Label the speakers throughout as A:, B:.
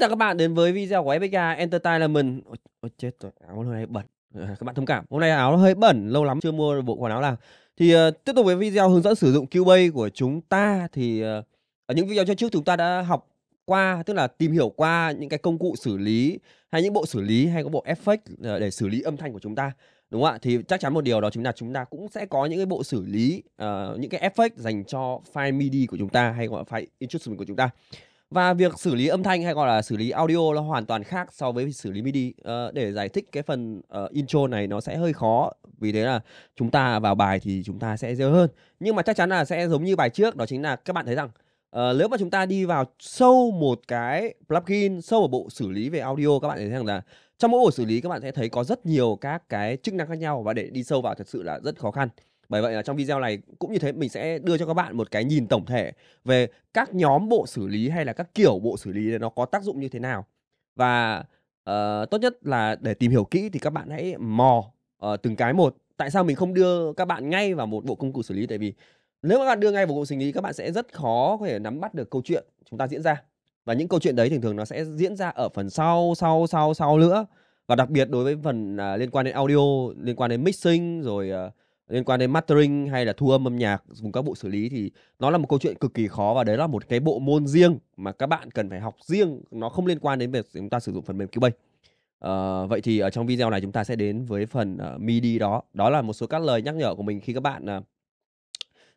A: Chào các bạn đến với video của FPK Entertainment. Ôi, ôi chết rồi, áo hôm nay bẩn. Ờ, các bạn thông cảm, hôm nay áo nó hơi bẩn, lâu lắm chưa mua bộ quần áo nào. Thì uh, tiếp tục với video hướng dẫn sử dụng Cubase của chúng ta thì uh, ở những video trước trước chúng ta đã học qua, tức là tìm hiểu qua những cái công cụ xử lý hay những bộ xử lý hay có bộ effect để xử lý âm thanh của chúng ta. Đúng không ạ? Thì chắc chắn một điều đó chính là chúng ta cũng sẽ có những cái bộ xử lý uh, những cái effect dành cho file MIDI của chúng ta hay gọi là file instrument của chúng ta và việc xử lý âm thanh hay gọi là xử lý audio là hoàn toàn khác so với xử lý MIDI. Ờ, để giải thích cái phần uh, intro này nó sẽ hơi khó. Vì thế là chúng ta vào bài thì chúng ta sẽ dễ hơn. Nhưng mà chắc chắn là sẽ giống như bài trước đó chính là các bạn thấy rằng uh, nếu mà chúng ta đi vào sâu một cái plugin, sâu vào bộ xử lý về audio các bạn thấy rằng là trong mỗi bộ xử lý các bạn sẽ thấy có rất nhiều các cái chức năng khác nhau và để đi sâu vào thật sự là rất khó khăn bởi vậy là trong video này cũng như thế mình sẽ đưa cho các bạn một cái nhìn tổng thể về các nhóm bộ xử lý hay là các kiểu bộ xử lý nó có tác dụng như thế nào và uh, tốt nhất là để tìm hiểu kỹ thì các bạn hãy mò uh, từng cái một tại sao mình không đưa các bạn ngay vào một bộ công cụ xử lý tại vì nếu các bạn đưa ngay vào bộ xử lý các bạn sẽ rất khó có thể nắm bắt được câu chuyện chúng ta diễn ra và những câu chuyện đấy thường thường nó sẽ diễn ra ở phần sau sau sau sau nữa và đặc biệt đối với phần uh, liên quan đến audio liên quan đến mixing rồi uh, liên quan đến mastering hay là thu âm âm nhạc dùng các bộ xử lý thì nó là một câu chuyện cực kỳ khó và đấy là một cái bộ môn riêng mà các bạn cần phải học riêng nó không liên quan đến việc chúng ta sử dụng phần mềm Cubase Uh, vậy thì ở trong video này chúng ta sẽ đến với phần uh, MIDI đó. Đó là một số các lời nhắc nhở của mình khi các bạn uh,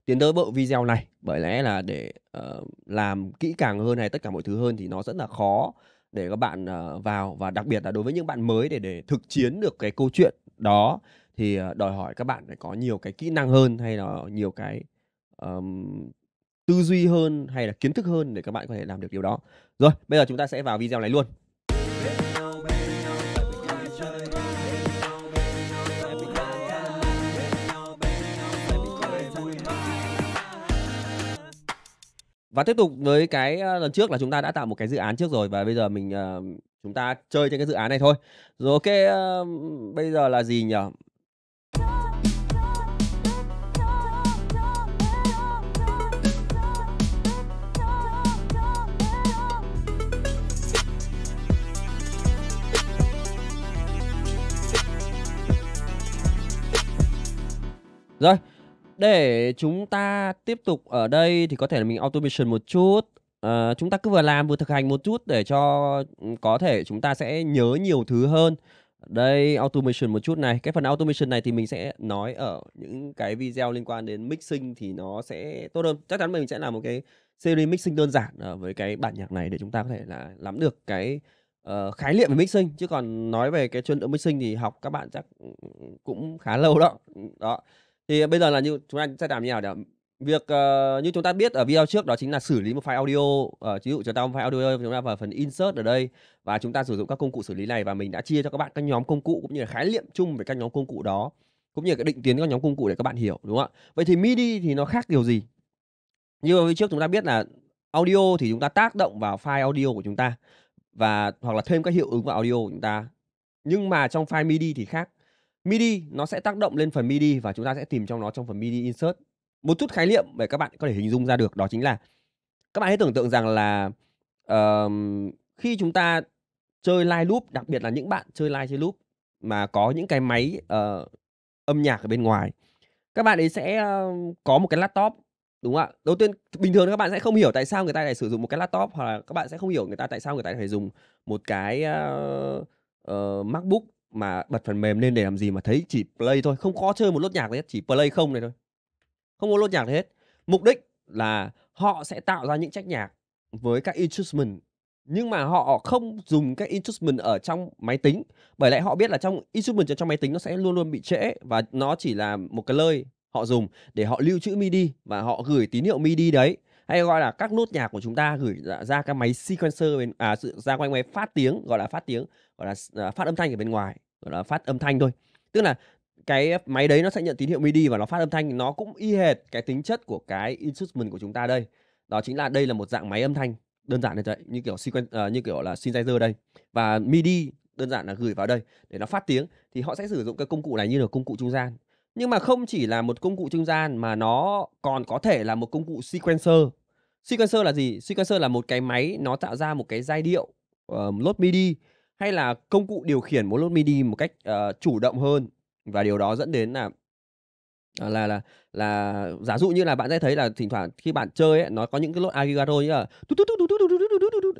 A: tiến tới bộ video này. Bởi lẽ là để uh, làm kỹ càng hơn hay tất cả mọi thứ hơn thì nó rất là khó để các bạn uh, vào và đặc biệt là đối với những bạn mới để để thực chiến được cái câu chuyện đó thì ờ, đòi hỏi các bạn phải có nhiều cái kỹ năng hơn hay là nhiều cái um, tư duy hơn hay là kiến thức hơn để các bạn có thể làm được điều đó rồi bây giờ chúng ta sẽ vào video này luôn và tiếp tục với cái lần trước là chúng ta đã tạo một cái dự án trước rồi và bây giờ mình uh, chúng ta chơi trên cái dự án này thôi rồi ok uh, bây giờ là gì nhỉ Rồi, để chúng ta tiếp tục ở đây thì có thể là mình automation một chút. À, chúng ta cứ vừa làm vừa thực hành một chút để cho ừ, có thể chúng ta sẽ nhớ nhiều thứ hơn. Đây automation một chút này, cái phần automation này thì mình sẽ nói ở những cái video liên quan đến mixing thì nó sẽ tốt hơn. Chắc chắn mình sẽ làm một cái series mixing đơn giản ờ, với cái bản nhạc này để chúng ta có thể là nắm được cái uh, khái niệm về mixing chứ còn nói về cái chuyên độ mixing thì học các bạn chắc ừ, cũng khá lâu đó. Đó thì à, bây giờ là như chúng ta sẽ làm như nào để việc uh, như chúng ta biết ở video trước đó chính là xử lý một file audio uh, ví dụ chúng ta một file audio chúng ta vào phần insert ở đây và chúng ta sử dụng các công cụ xử lý này và mình đã chia cho các bạn các nhóm công cụ cũng như là khái niệm chung về các nhóm công cụ đó cũng như cái định tiến các nhóm công cụ để các bạn hiểu đúng không ạ vậy thì midi thì nó khác điều gì như ở trước chúng ta biết là audio thì chúng ta tác động vào file audio của chúng ta và hoặc là thêm các hiệu ứng vào audio của chúng ta nhưng mà trong file midi thì khác MIDI nó sẽ tác động lên phần MIDI và chúng ta sẽ tìm trong nó trong phần MIDI insert. Một chút khái niệm để các bạn có thể hình dung ra được đó chính là các bạn hãy tưởng tượng rằng là uh, khi chúng ta chơi live loop, đặc biệt là những bạn chơi live chơi loop mà có những cái máy uh, âm nhạc ở bên ngoài, các bạn ấy sẽ uh, có một cái laptop đúng không ạ? Đầu tiên bình thường các bạn sẽ không hiểu tại sao người ta lại sử dụng một cái laptop hoặc là các bạn sẽ không hiểu người ta tại sao người ta lại phải dùng một cái uh, uh, MacBook mà bật phần mềm lên để làm gì mà thấy chỉ play thôi không có chơi một lốt nhạc gì hết chỉ play không này thôi không có lốt nhạc gì hết mục đích là họ sẽ tạo ra những trách nhạc với các instrument nhưng mà họ không dùng các instrument ở trong máy tính bởi lẽ họ biết là trong instrument ở trong máy tính nó sẽ luôn luôn bị trễ và nó chỉ là một cái lời họ dùng để họ lưu trữ midi và họ gửi tín hiệu midi đấy hay gọi là các nốt nhạc của chúng ta gửi ra các máy sequencer bên à ra quanh máy phát tiếng gọi là phát tiếng gọi là à, phát âm thanh ở bên ngoài gọi là phát âm thanh thôi tức là cái máy đấy nó sẽ nhận tín hiệu MIDI và nó phát âm thanh nó cũng y hệt cái tính chất của cái instrument của chúng ta đây đó chính là đây là một dạng máy âm thanh đơn giản như vậy như kiểu sequen, uh, như kiểu là synthesizer đây và MIDI đơn giản là gửi vào đây để nó phát tiếng thì họ sẽ sử dụng cái công cụ này như là công cụ trung gian nhưng mà không chỉ là một công cụ trung gian mà nó còn có thể là một công cụ sequencer sequencer là gì sequencer là một cái máy nó tạo ra một cái giai điệu uh, ờ, lốt MIDI hay là công cụ điều khiển một lốt MIDI một cách uh, chủ động hơn và điều đó dẫn đến là là là là giả dụ như là bạn sẽ thấy là thỉnh thoảng khi bạn chơi ấy, nó có những cái lốt agigaro như là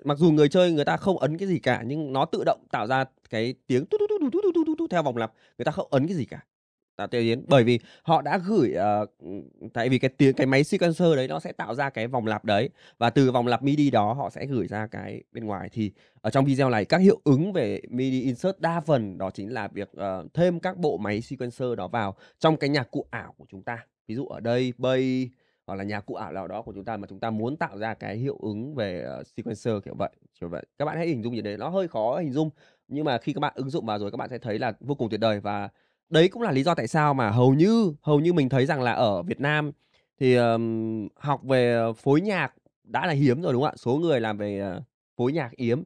A: mặc dù người chơi người ta không ấn cái gì cả nhưng nó tự động tạo ra cái tiếng theo vòng lặp người ta không ấn cái gì cả tạo tiêu yến bởi vì họ đã gửi uh, tại vì cái tiếng cái máy sequencer đấy nó sẽ tạo ra cái vòng lặp đấy và từ vòng lặp MIDI đó họ sẽ gửi ra cái bên ngoài thì ở trong video này các hiệu ứng về MIDI insert đa phần đó chính là việc uh, thêm các bộ máy sequencer đó vào trong cái nhạc cụ ảo của chúng ta ví dụ ở đây bay hoặc là nhạc cụ ảo nào đó của chúng ta mà chúng ta muốn tạo ra cái hiệu ứng về uh, sequencer kiểu vậy kiểu vậy các bạn hãy hình dung như thế nó hơi khó hình dung nhưng mà khi các bạn ứng dụng vào rồi các bạn sẽ thấy là vô cùng tuyệt vời và đấy cũng là lý do tại sao mà hầu như hầu như mình thấy rằng là ở Việt Nam thì um, học về phối nhạc đã là hiếm rồi đúng không ạ số người làm về ờ, phối nhạc hiếm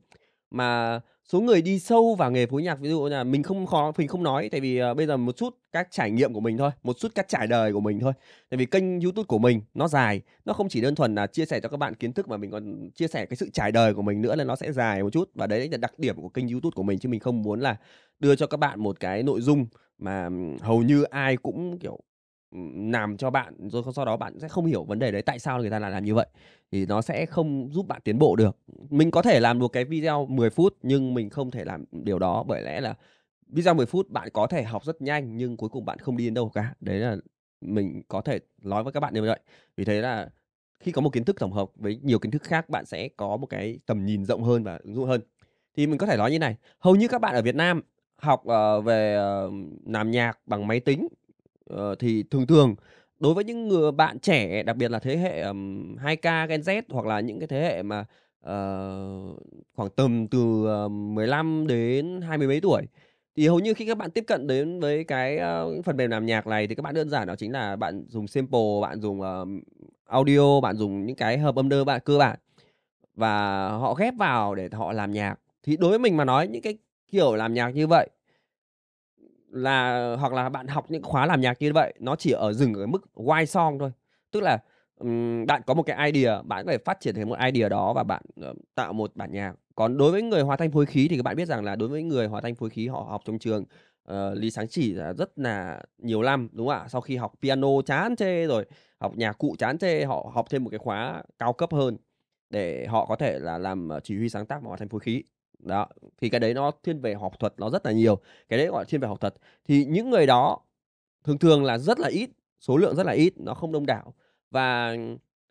A: mà số người đi sâu vào nghề phối nhạc ví dụ là mình không khó mình không nói tại vì uh, bây giờ một chút các trải nghiệm của mình thôi một chút các trải đời của mình thôi tại vì kênh youtube của mình nó dài nó không chỉ đơn thuần là chia sẻ cho các bạn kiến thức mà mình còn chia sẻ cái sự trải đời của mình nữa nên nó sẽ dài một chút và đấy là đặc điểm của kênh youtube của mình chứ mình không muốn là đưa cho các bạn một cái nội dung mà hầu như ai cũng kiểu làm cho bạn rồi sau đó bạn sẽ không hiểu vấn đề đấy tại sao người ta lại làm như vậy thì nó sẽ không giúp bạn tiến bộ được mình có thể làm được cái video 10 phút nhưng mình không thể làm điều đó bởi lẽ là video 10 phút bạn có thể học rất nhanh nhưng cuối cùng bạn không đi đến đâu cả đấy là mình có thể nói với các bạn như vậy vì thế là khi có một kiến thức tổng hợp với nhiều kiến thức khác bạn sẽ có một cái tầm nhìn rộng hơn và ứng dụng hơn thì mình có thể nói như này hầu như các bạn ở Việt Nam học uh, về uh, làm nhạc bằng máy tính uh, thì thường thường đối với những người bạn trẻ đặc biệt là thế hệ um, 2K Gen Z hoặc là những cái thế hệ mà uh, khoảng tầm từ uh, 15 đến hai mươi mấy tuổi thì hầu như khi các bạn tiếp cận đến với cái uh, phần mềm làm nhạc này thì các bạn đơn giản đó chính là bạn dùng sample, bạn dùng uh, audio, bạn dùng những cái hợp âm đơn bạn cơ bản và họ ghép vào để họ làm nhạc. Thì đối với mình mà nói những cái kiểu làm nhạc như vậy là hoặc là bạn học những khóa làm nhạc như vậy nó chỉ ở dừng ở mức why song thôi tức là um, bạn có một cái idea bạn phải phát triển thêm một idea đó và bạn uh, tạo một bản nhạc còn đối với người hòa thanh phối khí thì các bạn biết rằng là đối với người hòa thanh phối khí họ học trong trường uh, lý sáng chỉ là rất là nhiều năm đúng không ạ sau khi học piano chán chê rồi học nhạc cụ chán chê họ học thêm một cái khóa cao cấp hơn để họ có thể là làm ờ, chỉ huy sáng tác mà hòa thanh phối khí đó thì cái đấy nó thiên về học thuật nó rất là nhiều cái đấy gọi là thiên về học thuật thì những người đó thường thường là rất là ít số lượng rất là ít nó không đông đảo và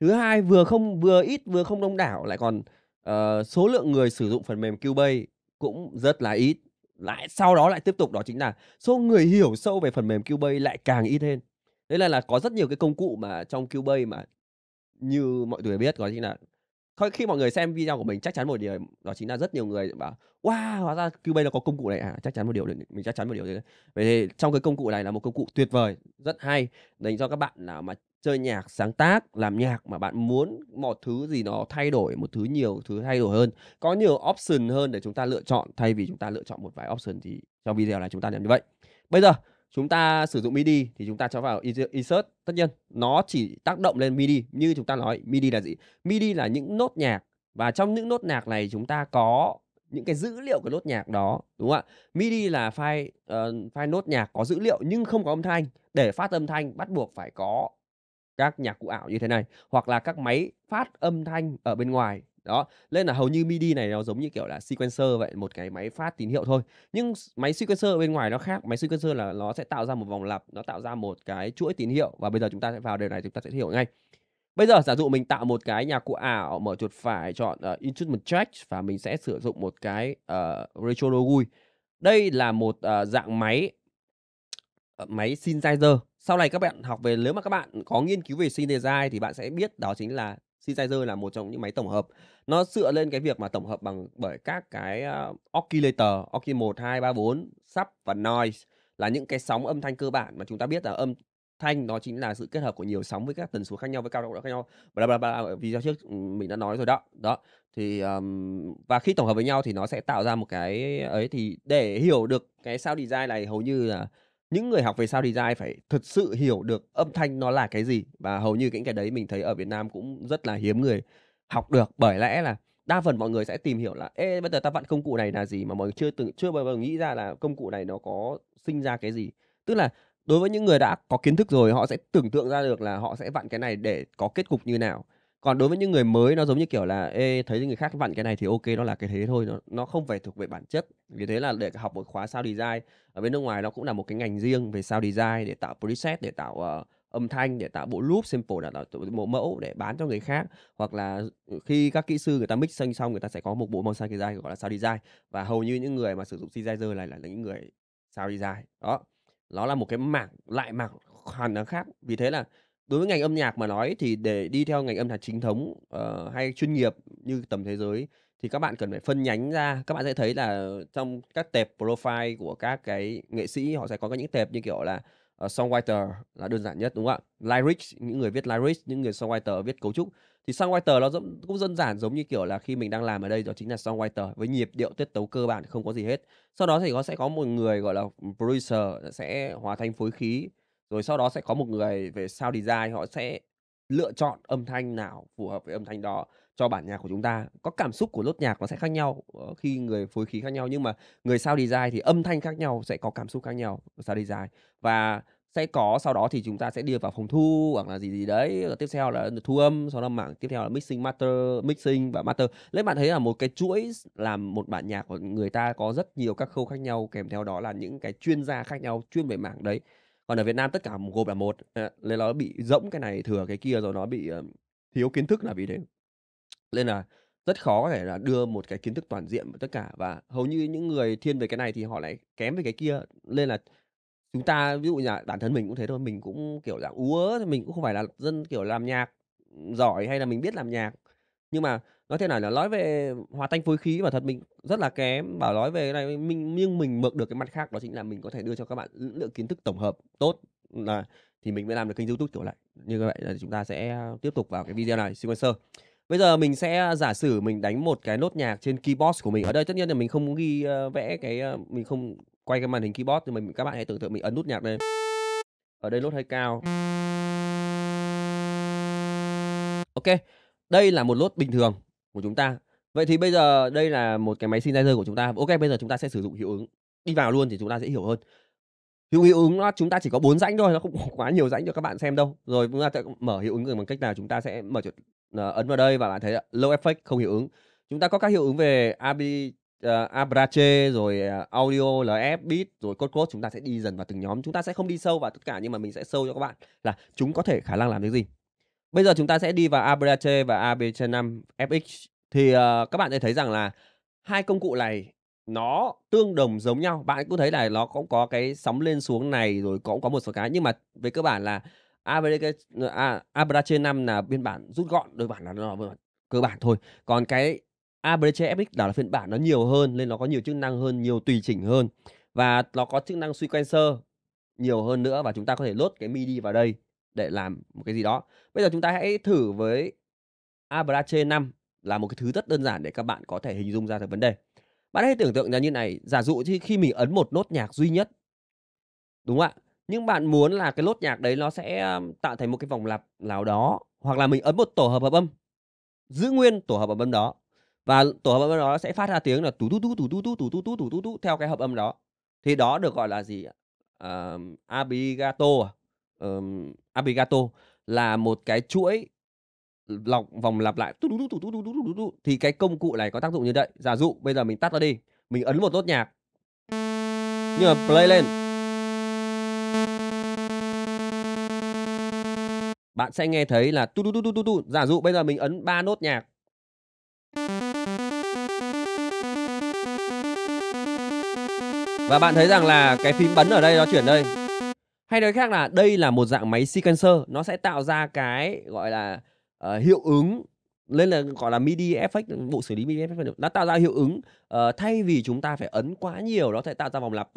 A: thứ hai vừa không vừa ít vừa không đông đảo lại còn uh, số lượng người sử dụng phần mềm Cubase cũng rất là ít lại sau đó lại tiếp tục đó chính là số người hiểu sâu về phần mềm Cubase lại càng ít hơn đấy là là có rất nhiều cái công cụ mà trong Cubase mà như mọi người biết có chính là thôi khi mọi người xem video của mình chắc chắn một điều đó chính là rất nhiều người bảo wow hóa ra QB nó có công cụ này à chắc chắn một điều mình chắc chắn một điều đấy vậy thì trong cái công cụ này là một công cụ tuyệt vời rất hay dành cho các bạn nào mà chơi nhạc sáng tác làm nhạc mà bạn muốn một thứ gì nó thay đổi một thứ nhiều thứ thay đổi hơn có nhiều option hơn để chúng ta lựa chọn thay vì chúng ta lựa chọn một vài option thì trong video này chúng ta làm như vậy bây giờ chúng ta sử dụng MIDI thì chúng ta cho vào insert tất nhiên nó chỉ tác động lên MIDI như chúng ta nói MIDI là gì MIDI là những nốt nhạc và trong những nốt nhạc này chúng ta có những cái dữ liệu của nốt nhạc đó đúng không ạ MIDI là file uh, file nốt nhạc có dữ liệu nhưng không có âm thanh để phát âm thanh bắt buộc phải có các nhạc cụ ảo như thế này hoặc là các máy phát âm thanh ở bên ngoài đó nên là hầu như midi này nó giống như kiểu là sequencer vậy một cái máy phát tín hiệu thôi nhưng máy sequencer bên ngoài nó khác máy sequencer là nó sẽ tạo ra một vòng lặp nó tạo ra một cái chuỗi tín hiệu và bây giờ chúng ta sẽ vào điều này chúng ta sẽ hiểu ngay bây giờ giả dụ mình tạo một cái nhạc cụ ảo mở chuột phải chọn uh, ờ, instrument track và mình sẽ sử dụng một cái uh, retro gui đây là một uh, dạng máy uh, máy synthesizer sau này các bạn học về nếu mà các bạn có nghiên cứu về synthesizer thì bạn sẽ biết đó chính là synthesizer là một trong những máy tổng hợp nó dựa lên cái việc mà tổng hợp bằng bởi các cái uh, oscillator oscill 1 2 3 4 sub và noise là những cái sóng âm thanh cơ bản mà chúng ta biết là âm thanh nó chính là sự kết hợp của nhiều sóng với các tần số khác nhau với cao độ khác nhau bla bla bla vì trước ừ, mình đã nói rồi đó đó thì um, và khi tổng hợp với nhau thì nó sẽ tạo ra một cái ấy thì để hiểu được cái sound design này hầu như là những người học về sound design phải thật sự hiểu được âm thanh nó là cái gì và hầu như những cái đấy mình thấy ở Việt Nam cũng rất là hiếm người học được bởi lẽ là đa phần mọi người sẽ tìm hiểu là ê bây giờ ta vặn công cụ này là gì mà mọi người chưa từng chưa bao giờ nghĩ ra là công cụ này nó có sinh ra cái gì tức là đối với những người đã có kiến thức rồi họ sẽ tưởng tượng ra được là họ sẽ vặn cái này để có kết cục như nào còn đối với những người mới nó giống như kiểu là Ê, thấy người khác vặn cái này thì ok nó là cái thế thôi nó, nó không phải thuộc về bản chất vì thế là để học một khóa sound design ở bên nước ngoài nó cũng là một cái ngành riêng về sound design để tạo preset để tạo uh, âm thanh để tạo bộ loop simple để tạo bộ mẫu để bán cho người khác hoặc là khi các kỹ sư người ta mix xanh xong người ta sẽ có một bộ màu sound design gọi là sound design và hầu như những người mà sử dụng synthesizer này là những người sound design đó nó là một cái mảng lại mảng hoàn toàn khác vì thế là đối với ngành âm nhạc mà nói thì để đi theo ngành âm nhạc chính thống uh, hay chuyên nghiệp như tầm thế giới thì các bạn cần phải phân nhánh ra các bạn sẽ thấy là trong các tệp profile của các cái nghệ sĩ họ sẽ có những tệp như kiểu là uh, songwriter là đơn giản nhất đúng không ạ lyrics những người viết lyrics những người songwriter viết cấu trúc thì songwriter nó cũng, cũng đơn giản giống như kiểu là khi mình đang làm ở đây đó chính là songwriter với nhịp điệu tiết tấu cơ bản không có gì hết sau đó thì nó sẽ có một người gọi là producer sẽ hòa thanh phối khí rồi sau đó sẽ có một người về sound design họ sẽ lựa chọn âm thanh nào phù hợp với âm thanh đó cho bản nhạc của chúng ta có cảm xúc của lốt nhạc nó sẽ khác nhau ờ, khi người phối khí khác nhau nhưng mà người sound design thì âm thanh khác nhau sẽ có cảm xúc khác nhau sound design và sẽ có sau đó thì chúng ta sẽ đưa vào phòng thu hoặc là gì gì đấy rồi tiếp theo là thu âm sau đó mảng tiếp theo là mixing master mixing và master lấy bạn thấy là một cái chuỗi làm một bản nhạc của người ta có rất nhiều các khâu khác nhau kèm theo đó là những cái chuyên gia khác nhau chuyên về mảng đấy còn ở Việt Nam tất cả gộp là một à, nên nó bị rỗng cái này thừa cái kia rồi nó bị ờ, thiếu kiến thức là vì thế nên là rất khó có thể là đưa một cái kiến thức toàn diện vào tất cả và hầu như những người thiên về cái này thì họ lại kém về cái kia nên là chúng ta ví dụ như là bản thân mình cũng thế thôi mình cũng kiểu dạng úa mình cũng không phải là dân kiểu làm nhạc giỏi hay là mình biết làm nhạc nhưng mà nói thế nào là nói về hòa tan phối khí và thật mình rất là kém bảo nói về này mình nhưng mình mượn được cái mặt khác đó chính là mình có thể đưa cho các bạn lượng kiến thức tổng hợp tốt là thì mình mới làm được kênh youtube kiểu lại như vậy là chúng ta sẽ tiếp tục vào cái video này xin sơ bây giờ mình sẽ à, giả sử mình đánh một cái nốt nhạc trên keyboard của mình ở đây tất nhiên là mình không ghi uh, vẽ cái uh, mình không quay cái màn hình keyboard thì mình các bạn hãy tưởng tượng mình ấn nút nhạc đây ở đây nốt hơi cao ok đây là một nốt bình thường của chúng ta vậy thì bây giờ đây là một cái máy synthesizer của chúng ta ok bây giờ chúng ta sẽ sử dụng hiệu ứng đi vào luôn thì chúng ta sẽ hiểu hơn hiệu hiệu ứng nó chúng ta chỉ có bốn rãnh thôi nó không quá nhiều rãnh cho các bạn xem đâu rồi chúng ta sẽ mở hiệu ứng bằng cách nào chúng ta sẽ mở chuột ờ, ấn vào đây và bạn thấy low effect không hiệu ứng chúng ta có các hiệu ứng về ab uh, ờ, abrache rồi ờ, audio lf beat rồi code code chúng ta sẽ đi dần vào từng nhóm chúng ta sẽ không đi sâu vào tất cả nhưng mà mình sẽ sâu cho các bạn là chúng có thể khả năng làm được gì Bây giờ chúng ta sẽ đi vào ABRC e và ABC5 e FX thì uh, các bạn sẽ thấy rằng là hai công cụ này nó tương đồng giống nhau. Bạn cũng thấy là nó cũng có cái sóng lên xuống này rồi cũng có một số cái nhưng mà về cơ bản là ABRC 5 e à, là biên bản rút gọn đôi bản là nó cơ bản thôi. Còn cái ABRC FX đó là phiên bản nó nhiều hơn nên nó có nhiều chức năng hơn, nhiều tùy chỉnh hơn và nó có chức năng sequencer nhiều hơn nữa và chúng ta có thể lốt cái MIDI vào đây để làm một cái gì đó bây giờ chúng ta hãy thử với Abrache 5 là một cái thứ rất đơn giản để các bạn có thể hình dung ra được vấn đề bạn hãy tưởng tượng là như này giả dụ thì khi mình ấn một nốt nhạc duy nhất đúng không ạ nhưng bạn muốn là cái nốt nhạc đấy nó sẽ tạo thành một cái vòng lặp nào đó hoặc là mình ấn một tổ hợp hợp âm giữ nguyên tổ hợp hợp âm đó và tổ hợp âm đó sẽ phát ra tiếng là tú tú tú tú tú tú tú tú tú tú tú tú theo cái hợp âm đó thì đó được gọi là gì ạ uh, abigato um, Abigato là một cái chuỗi lọc vòng lặp lại thì cái công cụ này có tác dụng như vậy. Giả dụ bây giờ mình tắt nó đi, mình ấn một nốt nhạc. Nhưng mà play lên. Bạn sẽ nghe thấy là tu tu tu tu tu tu. Giả dụ bây giờ mình ấn ba nốt nhạc. Và bạn thấy rằng là cái phím bấn ở đây nó chuyển đây hay nói khác là đây là một dạng máy sequencer nó sẽ tạo ra cái gọi là uh, hiệu ứng nên là gọi là MIDI effect bộ xử lý MIDI effect nó tạo ra hiệu ứng uh, thay vì chúng ta phải ấn quá nhiều nó sẽ tạo ra vòng lặp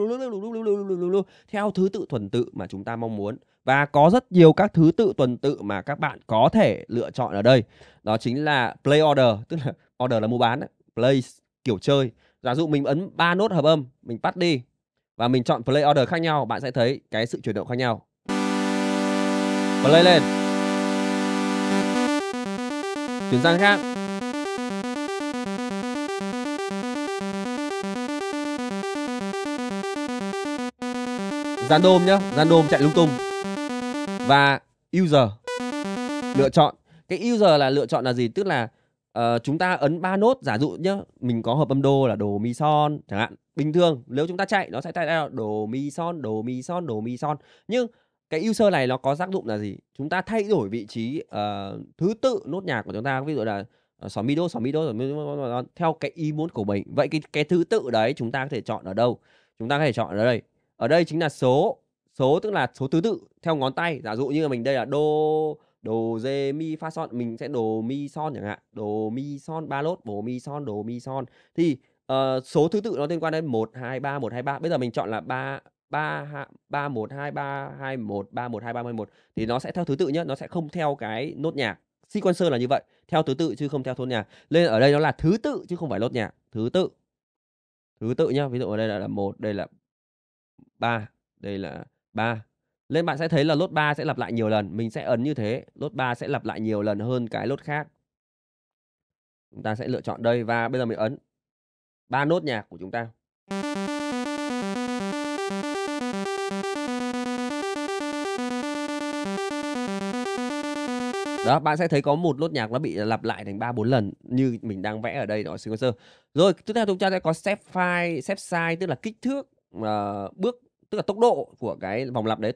A: theo thứ tự tuần tự mà chúng ta mong muốn và có rất nhiều các thứ tự tuần tự mà các bạn có thể lựa chọn ở đây đó chính là play order tức là order là mua bán play kiểu chơi giả dụ mình ấn ba nốt hợp âm mình tắt đi và mình chọn play order khác nhau bạn sẽ thấy cái sự chuyển động khác nhau play lên chuyển sang khác gian đôm nhá gian đôm chạy lung tung và user lựa chọn cái user là lựa chọn là gì tức là uh, chúng ta ấn ba nốt giả dụ nhá mình có hợp âm đô là đồ mi son chẳng hạn bình thường nếu chúng ta chạy nó sẽ chạy ra đồ mi son đồ mi son đồ mi son nhưng cái user này nó có tác dụng là gì chúng ta thay đổi vị trí uh, thứ tự nốt nhạc của chúng ta ví dụ là xóa ờ, mi đô xóa mi đô theo cái ý muốn của mình vậy cái cái thứ tự đấy chúng ta có thể chọn ở đâu chúng ta có thể chọn ở đây ở đây chính là số số tức là số thứ tự theo ngón tay giả dụ như là mình đây là đô đồ dê mi pha son mình sẽ đồ mi son chẳng hạn đồ mi son ba lốt đồ mi son đồ mi son thì uh, số thứ tự nó liên quan đến một hai ba một hai ba bây giờ mình chọn là ba ba ba một hai ba hai một ba một hai ba một thì nó sẽ theo thứ tự nhé nó sẽ không theo cái nốt nhạc sequencer là như vậy theo thứ tự chứ không theo thôn nhạc nên ở đây nó là thứ tự chứ không phải nốt nhạc thứ tự thứ tự nhá ví dụ ở đây là một đây là ba đây là ba nên bạn sẽ thấy là lốt 3 sẽ lặp lại nhiều lần mình sẽ ấn như thế lốt 3 sẽ lặp lại nhiều lần hơn cái lốt khác chúng ta sẽ lựa chọn đây và bây giờ mình ấn ba nốt nhạc của chúng ta đó bạn sẽ thấy có một lốt nhạc nó bị lặp lại thành ba bốn lần như mình đang vẽ ở đây đó sequencer rồi tiếp theo chúng ta sẽ có step file step size tức là kích thước uh, bước tức là tốc độ của cái vòng lặp đấy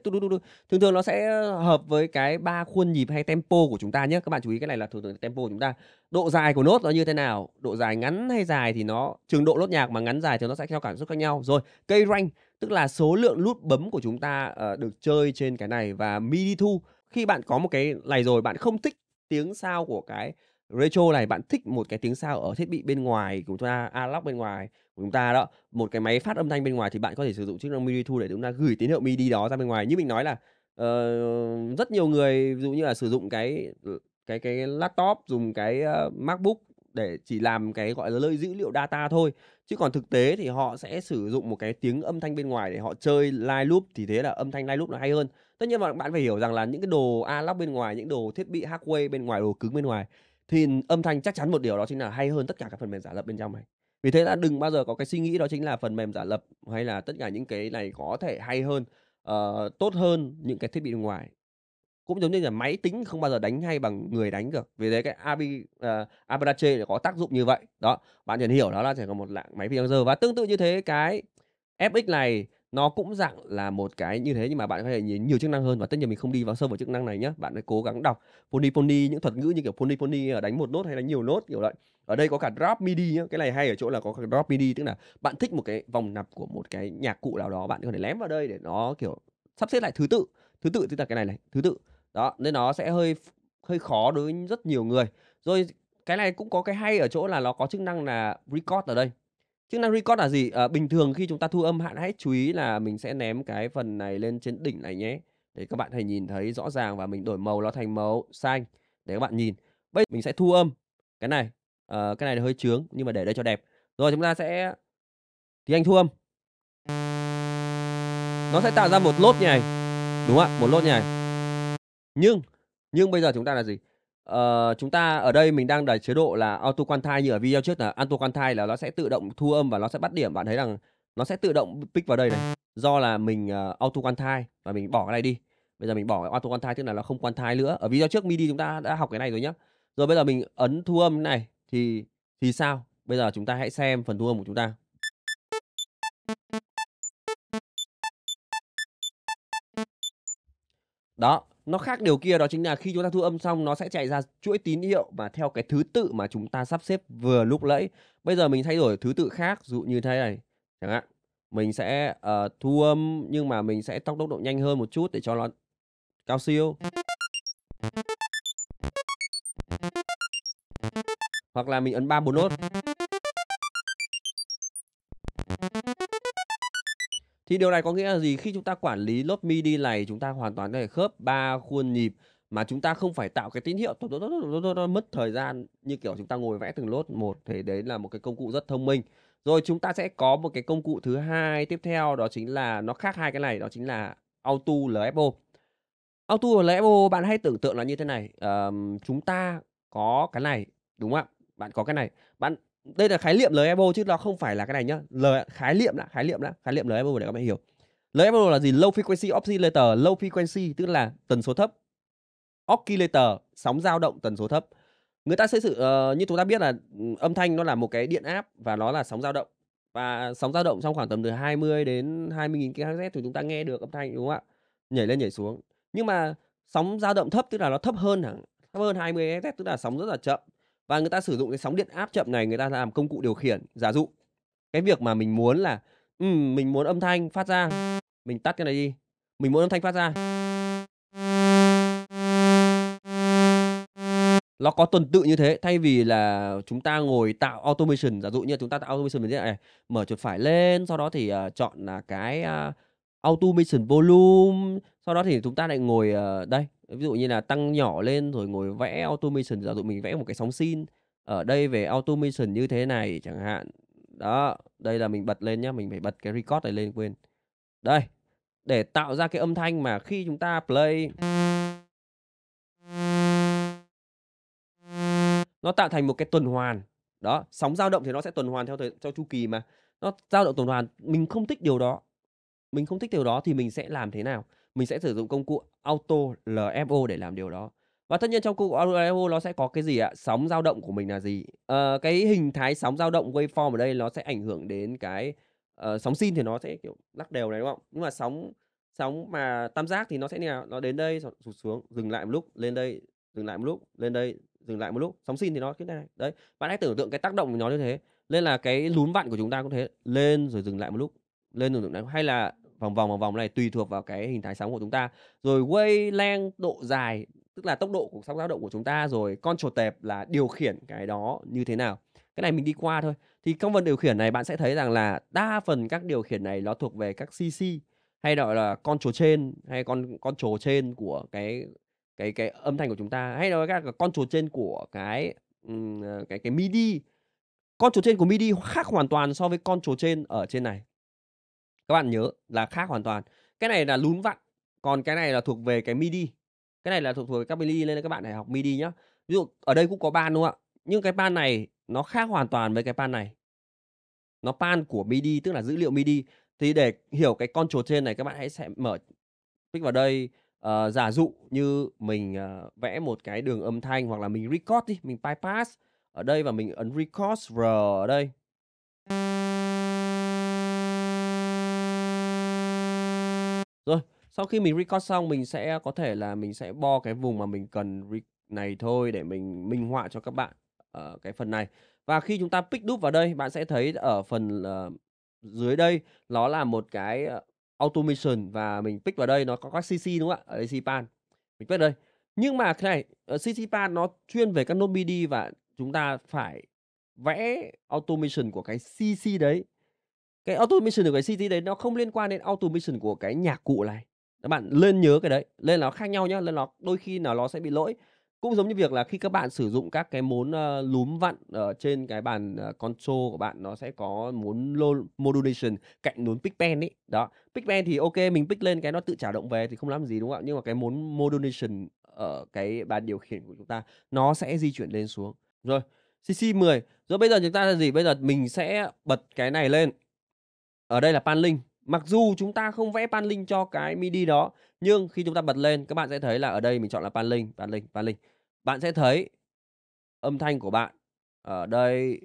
A: thường thường nó sẽ hợp với cái ba khuôn nhịp hay tempo của chúng ta nhé các bạn chú ý cái này là thường thường tempo của chúng ta độ dài của nốt nó như thế nào độ dài ngắn hay dài thì nó trường độ nốt nhạc mà ngắn dài thì nó sẽ theo cảm xúc khác nhau rồi cây rank tức là số lượng nút bấm của chúng ta uh, được chơi trên cái này và midi thu khi bạn có một cái này rồi bạn không thích tiếng sao của cái retro này bạn thích một cái tiếng sao ở thiết bị bên ngoài của chúng ta analog bên ngoài của chúng ta đó một cái máy phát âm thanh bên ngoài thì bạn có thể sử dụng chức năng MIDI thu để chúng ta gửi tín hiệu MIDI đó ra bên ngoài như mình nói là uh, rất nhiều người ví dụ như là sử dụng cái cái cái laptop dùng cái uh, MacBook để chỉ làm cái gọi là lơi dữ liệu data thôi chứ còn thực tế thì họ sẽ sử dụng một cái tiếng âm thanh bên ngoài để họ chơi live loop thì thế là âm thanh live loop là hay hơn tất nhiên mà bạn phải hiểu rằng là những cái đồ analog bên ngoài những đồ thiết bị hardware bên ngoài đồ cứng bên ngoài thì âm thanh chắc chắn một điều đó chính là hay hơn tất cả các phần mềm giả lập bên trong này vì thế là đừng bao giờ có cái suy nghĩ đó chính là phần mềm giả lập hay là tất cả những cái này có thể hay hơn uh, tốt hơn những cái thiết bị ngoài cũng giống như là máy tính không bao giờ đánh hay bằng người đánh được vì thế cái abi uh, ờ, Abrache có tác dụng như vậy đó bạn cần hiểu đó là chỉ có một lạng máy laser và tương tự như thế cái fx này nó cũng dạng là một cái như thế nhưng mà bạn có thể nhìn nhiều chức năng hơn và tất nhiên mình không đi vào sâu vào chức năng này nhé bạn hãy cố gắng đọc pony pony những thuật ngữ như kiểu pony pony ở ờ, đánh một nốt hay là nhiều nốt kiểu vậy ở đây có cả drop midi nhá cái này hay ở chỗ là có cả drop midi tức là bạn thích một cái vòng nạp của một cái nhạc cụ nào đó bạn có thể lém vào đây để nó kiểu sắp xếp lại thứ tự thứ tự tức là cái này này thứ tự đó nên nó sẽ hơi hơi khó đối với rất nhiều người rồi cái này cũng có cái hay ở chỗ là nó có chức năng là record ở đây chức năng record là gì à, bình thường khi chúng ta thu âm hạn hãy chú ý là mình sẽ ném cái phần này lên trên đỉnh này nhé để các bạn hãy nhìn thấy rõ ràng và mình đổi màu nó thành màu xanh để các bạn nhìn bây mình sẽ thu âm cái này à, cái này hơi trướng nhưng mà để đây cho đẹp rồi chúng ta sẽ thì anh thu âm nó sẽ tạo ra một lốt nhảy đúng không ạ một lốt nhảy nhưng nhưng bây giờ chúng ta là gì Uh, chúng ta ở đây mình đang để chế độ là auto quantize như ở video trước là auto quantize là nó sẽ tự động thu âm và nó sẽ bắt điểm bạn thấy rằng nó sẽ tự động pick vào đây này do là mình uh, auto quantize và mình bỏ cái này đi bây giờ mình bỏ cái auto quantize tức là nó không quantize nữa ở video trước midi chúng ta đã học cái này rồi nhá rồi bây giờ mình ấn thu âm này thì thì sao bây giờ chúng ta hãy xem phần thu âm của chúng ta đó nó khác điều kia đó chính là khi chúng ta thu âm xong nó sẽ chạy ra chuỗi tín hiệu mà theo cái thứ tự mà chúng ta sắp xếp vừa lúc nãy bây giờ mình thay đổi thứ tự khác dụ như thế này chẳng hạn mình sẽ uh, thu âm nhưng mà mình sẽ tốc tốc độ nhanh hơn một chút để cho nó cao siêu hoặc là mình ấn ba bốn nốt Thì điều này có nghĩa là gì? Khi chúng ta quản lý lớp MIDI này, chúng ta hoàn toàn có thể khớp ba khuôn nhịp mà chúng ta không phải tạo cái tín hiệu tốt, mất thời gian như kiểu chúng ta ngồi vẽ từng lốt một thì đấy là một cái công cụ rất thông minh. Rồi chúng ta sẽ có một cái công cụ thứ hai tiếp theo đó chính là nó khác hai cái này đó chính là Auto LFO. Auto LFO bạn hãy tưởng tượng là như thế này, um, chúng ta có cái này đúng không ạ? Bạn có cái này, bạn đây là khái niệm LFO e chứ nó không phải là cái này nhá L e, khái niệm đã khái niệm đã khái niệm LFO e để các bạn hiểu LFO là gì low frequency oscillator low frequency tức là tần số thấp oscillator sóng dao động tần số thấp người ta sẽ sự uh, ờ, như chúng ta biết là ừ, âm thanh nó là một cái điện áp và nó là sóng dao động và sóng dao động trong khoảng tầm từ 20 đến 20.000 kHz thì chúng ta nghe được âm thanh đúng không ạ nhảy lên nhảy xuống nhưng mà sóng dao động thấp tức là nó thấp hơn thấp hơn 20 Hz tức là sóng rất là chậm và người ta sử dụng cái sóng điện áp chậm này người ta làm công cụ điều khiển giả dụ cái việc mà mình muốn là ừ, mình muốn âm thanh phát ra mình tắt cái này đi mình muốn âm thanh phát ra nó có tuần tự như thế thay vì là chúng ta ngồi tạo automation giả dụ như chúng ta tạo automation mình thế này mở chuột phải lên sau đó thì uh, chọn là cái uh, automation volume sau đó thì chúng ta lại ngồi uh, đây ví dụ như là tăng nhỏ lên rồi ngồi vẽ automation giả dụ mình vẽ một cái sóng sin ở đây về automation như thế này chẳng hạn đó đây là mình bật lên nhá mình phải bật cái record này lên quên đây để tạo ra cái âm thanh mà khi chúng ta play nó tạo thành một cái tuần hoàn đó sóng dao động thì nó sẽ tuần hoàn theo thời, theo chu kỳ mà nó dao động tuần hoàn mình không thích điều đó mình không thích điều đó thì mình sẽ làm thế nào mình sẽ sử dụng công cụ auto LFO để làm điều đó và tất nhiên trong công cụ auto LFO nó sẽ có cái gì ạ sóng dao động của mình là gì à, cái hình thái sóng dao động waveform ở đây nó sẽ ảnh hưởng đến cái uh, sóng sin thì nó sẽ kiểu lắc đều này đúng không nhưng mà sóng sóng mà tam giác thì nó sẽ như nào nó đến đây sụt xuống dừng lại một lúc lên đây dừng lại một lúc lên đây dừng lại một lúc sóng sin thì nó thế này đấy bạn hãy tưởng tượng cái tác động của nó như thế nên là cái lún vặn của chúng ta cũng thế lên rồi dừng lại một lúc lên rồi dừng lại hay là vòng vòng vòng vòng này tùy thuộc vào cái hình thái sóng của chúng ta rồi wavelength độ dài tức là tốc độ của sóng dao động của chúng ta rồi con trột tẹp là điều khiển cái đó như thế nào cái này mình đi qua thôi thì trong phần điều khiển này bạn sẽ thấy rằng là đa phần các điều khiển này nó thuộc về các cc hay gọi là con trồ trên hay con con trồ trên của cái cái cái âm thanh của chúng ta hay nói các con trồ trên của cái ờ, cái cái midi con trồ trên của midi khác hoàn toàn so với con trồ trên ở trên này các bạn nhớ là khác hoàn toàn cái này là lún vặn còn cái này là thuộc về cái midi cái này là thuộc về các midi nên là các bạn phải học midi nhá ví dụ ở đây cũng có ban đúng không ạ nhưng cái ban này nó khác hoàn toàn với cái ban này nó pan của midi tức là dữ liệu midi thì để hiểu cái con control trên này các bạn hãy sẽ mở click vào đây uh, giả dụ như mình uh, vẽ một cái đường âm thanh hoặc là mình record đi mình bypass ở đây và mình ấn record r ở đây Rồi, sau khi mình record xong mình sẽ có thể là mình sẽ bo cái vùng mà mình cần này thôi để mình minh họa cho các bạn ở cái phần này. Và khi chúng ta pick đúp vào đây, bạn sẽ thấy ở phần uh, dưới đây nó là một cái ờ, automation và mình pick vào đây nó có các CC đúng không ạ? Ở đây CPAN. Mình pick đây. Nhưng mà cái này CC ờ, PAN nó chuyên về các nốt MIDI và chúng ta phải vẽ automation của cái CC đấy cái automation của cái city đấy nó không liên quan đến automation của cái nhạc cụ này các bạn lên nhớ cái đấy lên nó khác nhau nhá lên nó đôi khi là nó sẽ bị lỗi cũng giống như việc là khi các bạn sử dụng các cái mốn uh, ờ, lúm vặn ở trên cái bàn uh, console của bạn nó sẽ có mốn modulation cạnh muốn pick pen ấy đó pick pen thì ok mình pick lên cái nó tự trả động về thì không làm gì đúng không ạ nhưng mà cái muốn modulation ở cái bàn điều khiển của chúng ta nó sẽ di chuyển lên xuống rồi cc 10 rồi bây giờ chúng ta là gì bây giờ mình sẽ bật cái này lên ở đây là panlink mặc dù chúng ta không vẽ panlink cho cái midi đó nhưng khi chúng ta bật lên các bạn sẽ thấy là ở đây mình chọn là panlink panlink panlink bạn sẽ thấy âm thanh của bạn ở đây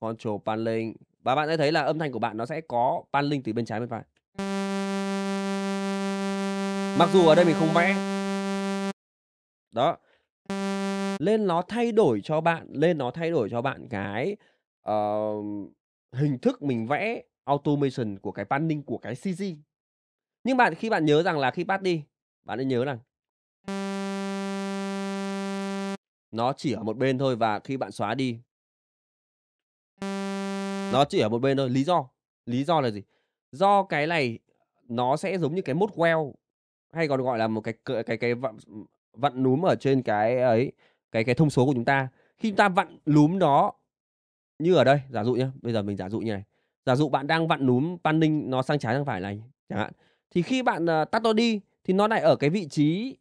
A: control panlink và bạn sẽ thấy là âm thanh của bạn nó sẽ có panlink từ bên trái bên phải mặc dù ở đây mình không vẽ đó lên nó thay đổi cho bạn lên nó thay đổi cho bạn cái uh, hình thức mình vẽ automation của cái panning của cái CG. Nhưng bạn khi bạn nhớ rằng là khi pass đi, bạn nên nhớ rằng nó chỉ ở một bên thôi và khi bạn xóa đi nó chỉ ở một bên thôi lý do lý do là gì do cái này nó sẽ giống như cái mốt well hay còn gọi là một cái cái cái, cái vặn, vặn núm ở trên cái ấy cái cái thông số của chúng ta khi chúng ta vặn núm nó như ở đây giả dụ nhé bây giờ mình giả dụ như này giả dụ bạn đang vặn núm panning nó sang trái sang phải này chẳng hạn thì khi bạn ờ, tắt nó đi thì nó lại ở cái vị trí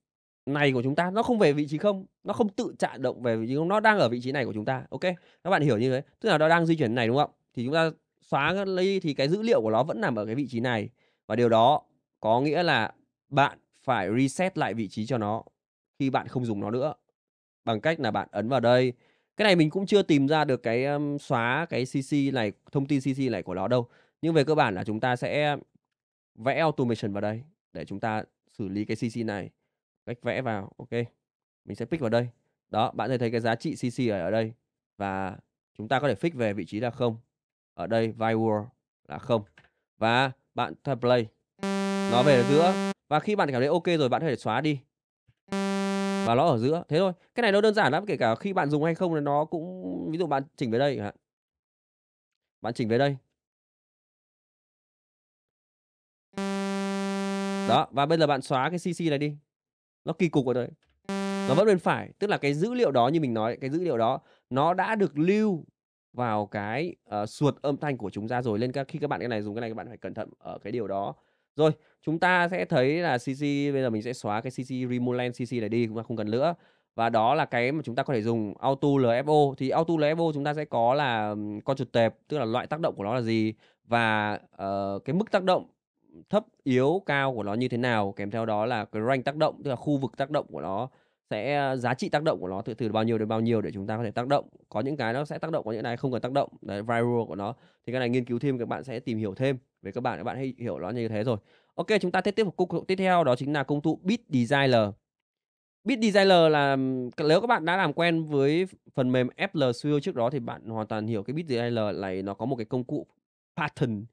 A: này của chúng ta nó không về vị trí không nó không tự chạm động về vị trí không nó đang ở vị trí này của chúng ta ok các bạn hiểu như thế tức là nó đang di chuyển này đúng không thì chúng ta xóa lấy thì cái dữ liệu của nó vẫn nằm ở cái vị trí này và điều đó có nghĩa là bạn phải reset lại vị trí cho nó khi bạn không dùng nó nữa bằng cách là bạn ấn vào đây cái này mình cũng chưa tìm ra được cái um, xóa cái cc này thông tin cc này của nó đâu nhưng về cơ bản là chúng ta sẽ vẽ automation vào đây để chúng ta xử lý cái cc này cách vẽ vào ok mình sẽ pick vào đây đó bạn sẽ thấy cái giá trị cc ở, ở đây và chúng ta có thể fix về vị trí là không ở đây value là không và bạn play nó về ở giữa và khi bạn cảm thấy ok rồi bạn có thể xóa đi và nó ở giữa thế thôi cái này nó đơn giản lắm kể cả khi bạn dùng hay không là nó cũng ví dụ bạn chỉnh về đây bạn chỉnh về đây đó và bây giờ bạn xóa cái cc này đi nó kỳ cục ở đây nó vẫn bên phải tức là cái dữ liệu đó như mình nói cái dữ liệu đó nó đã được lưu vào cái uh, suột âm thanh của chúng ta rồi nên các khi các bạn cái này dùng cái này các bạn phải cẩn thận ở cái điều đó rồi, chúng ta sẽ thấy là CC bây giờ mình sẽ xóa cái CC Remove Lens CC này đi, chúng ta không cần nữa. Và đó là cái mà chúng ta có thể dùng Auto LFO thì Auto LFO chúng ta sẽ có là con chuột tệp, tức là loại tác động của nó là gì và uh, cái mức tác động thấp yếu cao của nó như thế nào kèm theo đó là cái range tác động tức là khu vực tác động của nó sẽ ờ, giá trị tác động của nó từ từ bao nhiêu đến bao nhiêu để chúng ta có thể tác động có những cái nó sẽ tác động có những cái không cần tác động đấy viral của nó thì cái này nghiên cứu thêm các bạn sẽ tìm hiểu thêm với các bạn các bạn hãy hiểu nó như thế rồi ok chúng ta tiếp tiếp một công cụ tiếp theo đó chính là công cụ bit designer bit designer là nếu các bạn đã làm quen với phần mềm FL Studio trước đó thì bạn hoàn toàn hiểu cái bit designer này nó có một cái công cụ pattern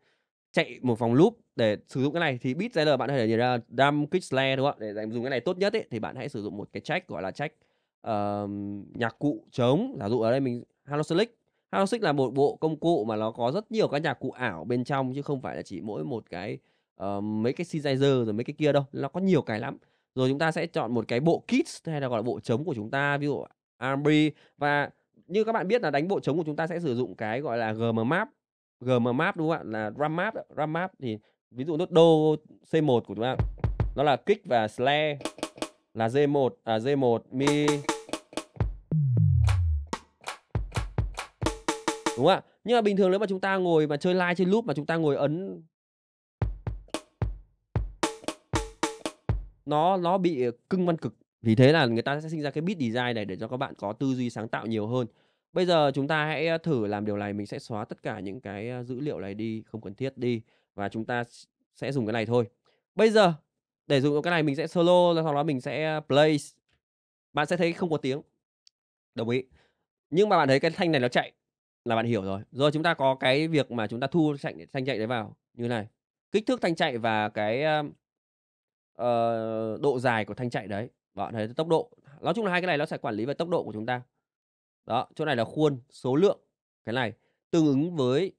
A: chạy một vòng loop để sử dụng cái này thì bit designer bạn có thể nhìn ra dumb quick slide đúng không để dùng cái này tốt nhất ấy, thì bạn hãy sử dụng một cái check gọi là check uh, nhạc cụ chống giả dụ ở đây mình hello select Haloxic là một bộ công cụ mà nó có rất nhiều các nhạc cụ ảo bên trong chứ không phải là chỉ mỗi một cái uh, mấy cái synthesizer rồi mấy cái kia đâu. Nó có nhiều cái lắm. Rồi chúng ta sẽ chọn một cái bộ kit hay là gọi là bộ chống của chúng ta, ví dụ Ambry và như các bạn biết là đánh bộ chống của chúng ta sẽ sử dụng cái gọi là GM map. GM map đúng không ạ? Là drum map, drum map thì ví dụ nốt đô C1 của chúng ta nó là kick và slide là G1 à G1 mi đúng không ạ nhưng mà bình thường nếu mà chúng ta ngồi mà chơi live trên loop mà chúng ta ngồi ấn nó nó bị ờ, cưng văn cực vì thế là người ta sẽ sinh ra cái beat design này để cho các bạn có tư duy sáng tạo nhiều hơn bây giờ chúng ta hãy thử làm điều này mình sẽ xóa tất cả những cái dữ liệu này đi không cần thiết đi và chúng ta sẽ dùng cái này thôi bây giờ để dùng cái này mình sẽ solo sau đó mình sẽ play bạn sẽ thấy không có tiếng đồng ý nhưng mà bạn thấy cái thanh này nó chạy là bạn hiểu rồi rồi chúng ta có cái việc mà chúng ta thu thanh thanh chạy đấy vào như này kích thước thanh chạy và cái uh, độ dài của thanh chạy đấy bạn thấy tốc độ nói chung là hai cái này nó sẽ quản lý về tốc độ của chúng ta đó chỗ này là khuôn số lượng cái này tương ứng với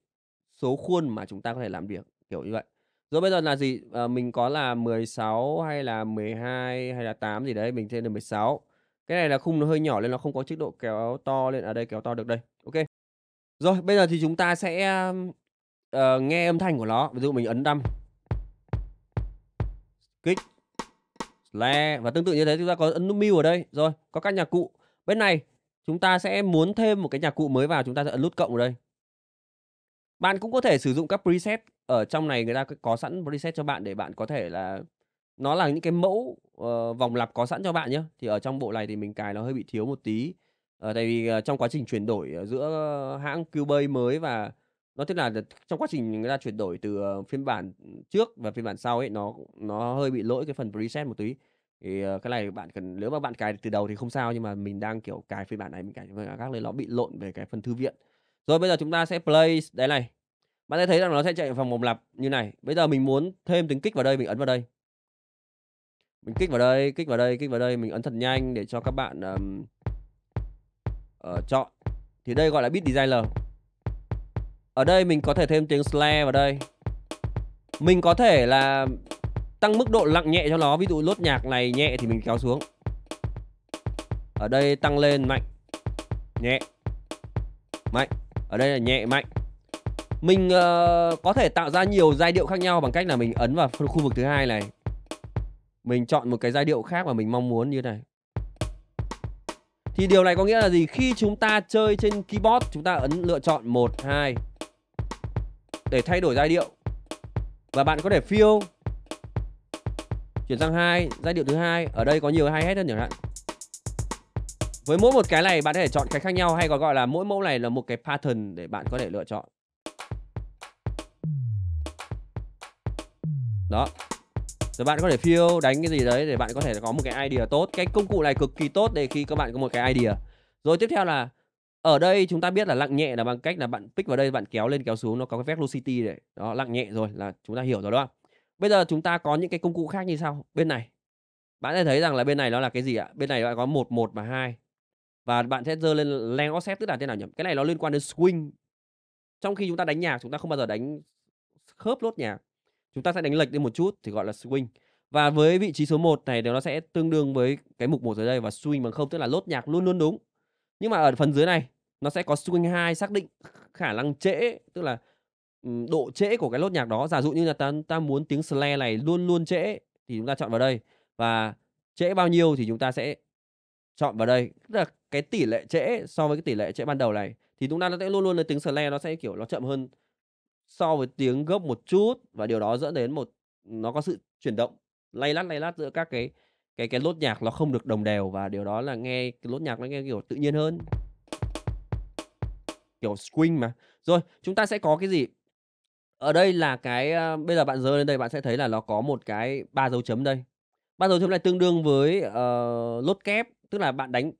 A: số khuôn mà chúng ta có thể làm việc kiểu như vậy rồi bây giờ là gì à, mình có là 16 hay là 12 hay là 8 gì đấy mình thêm là 16 cái này là khung nó hơi nhỏ nên nó không có chức độ kéo to lên ở à, đây kéo to được đây ok rồi, bây giờ thì chúng ta sẽ ờ, nghe âm thanh của nó. Ví dụ mình ấn đâm, Kích. le Và tương tự như thế chúng ta có ấn nút mưu ở đây. Rồi, có các nhạc cụ. Bên này chúng ta sẽ muốn thêm một cái nhạc cụ mới vào. Chúng ta sẽ ấn nút cộng ở đây. Bạn cũng có thể sử dụng các preset. Ở trong này người ta có sẵn preset cho bạn để bạn có thể là... Nó là những cái mẫu uh, vòng lặp có sẵn cho bạn nhé. Thì ở trong bộ này thì mình cài nó hơi bị thiếu một tí Ờ, tại vì, ờ, trong quá trình chuyển đổi, ờ, giữa hãng Cubase mới và nó tức là trong quá trình người ta chuyển đổi từ, ờ, phiên bản, trước và phiên bản sau ấy, nó nó hơi bị lỗi cái phần preset một tí. Thì, cái này bạn cần nếu mà bạn cài từ đầu thì không sao, nhưng mà mình đang, kiểu, cài phiên bản này, mình cài phiên bản khác nên nó bị lộn về cái phần thư viện. Rồi bây giờ chúng ta sẽ play s này. Bạn sẽ thấy rằng nó sẽ chạy vòng vòng lặp như này. Bây giờ mình muốn thêm tính kích vào đây, mình ấn vào đây. Mình kích vào đây, kích vào đây, kích vào đây, mình ấn thật nhanh để cho các bạn, ờm uh, chọn thì đây gọi là beat designer ở đây mình có thể thêm tiếng slash vào đây mình có thể là tăng mức độ lặng nhẹ cho nó ví dụ lốt nhạc này nhẹ thì mình kéo xuống ở đây tăng lên mạnh nhẹ mạnh ở đây là nhẹ mạnh mình uh, có thể tạo ra nhiều giai điệu khác nhau bằng cách là mình ấn vào khu vực thứ hai này mình chọn một cái giai điệu khác mà mình mong muốn như thế này thì điều này có nghĩa là gì? Khi chúng ta chơi trên keyboard chúng ta ấn lựa chọn 1, 2 để thay đổi giai điệu. Và bạn có thể phiêu chuyển sang hai giai điệu thứ hai ở đây có nhiều hai hết hơn chẳng hạn với mỗi một cái này bạn có thể chọn cái khác nhau hay còn gọi là mỗi mẫu này là một cái pattern để bạn có thể lựa chọn đó rồi bạn có thể phiêu đánh cái gì đấy để bạn có thể có một cái idea tốt cái công cụ này cực kỳ tốt để khi các bạn có một cái idea rồi tiếp theo là ở đây chúng ta biết là lặng nhẹ là bằng cách là bạn pick vào đây bạn kéo lên kéo xuống nó có cái velocity đấy đó lặng nhẹ rồi là chúng ta hiểu rồi đó bây giờ chúng ta có những cái công cụ khác như sau bên này bạn sẽ thấy rằng là bên này nó là cái gì ạ bên này bạn có một một và hai và bạn sẽ dơ lên len offset tức là thế nào nhỉ cái này nó liên quan đến swing trong khi chúng ta đánh nhạc chúng ta không bao giờ đánh khớp lốt nhạc chúng ta sẽ đánh lệch đi một chút thì gọi là swing và với vị trí số 1 này thì nó sẽ tương đương với cái mục một dưới đây và swing bằng không tức là lốt nhạc luôn luôn đúng nhưng mà ở phần dưới này nó sẽ có swing 2 xác định khả năng trễ tức là độ trễ của cái lốt nhạc đó giả dụ như là ta, ta muốn tiếng slay này luôn luôn trễ thì chúng ta chọn vào đây và trễ bao nhiêu thì chúng ta sẽ chọn vào đây tức là cái tỷ lệ trễ so với cái tỷ lệ trễ ban đầu này thì chúng ta nó sẽ luôn luôn là tiếng slay nó sẽ kiểu nó chậm hơn so với tiếng gốc một chút và điều đó dẫn đến một nó có sự chuyển động lay lắt lay lắt giữa các cái cái cái lốt nhạc nó không được đồng đều và điều đó là nghe cái lốt nhạc nó nghe kiểu tự nhiên hơn kiểu swing mà rồi chúng ta sẽ có cái gì ở đây là cái ờ, bây giờ bạn rơi lên đây bạn sẽ thấy là nó có một cái ba dấu chấm đây ba dấu chấm này tương đương với uh, lốt kép tức là bạn đánh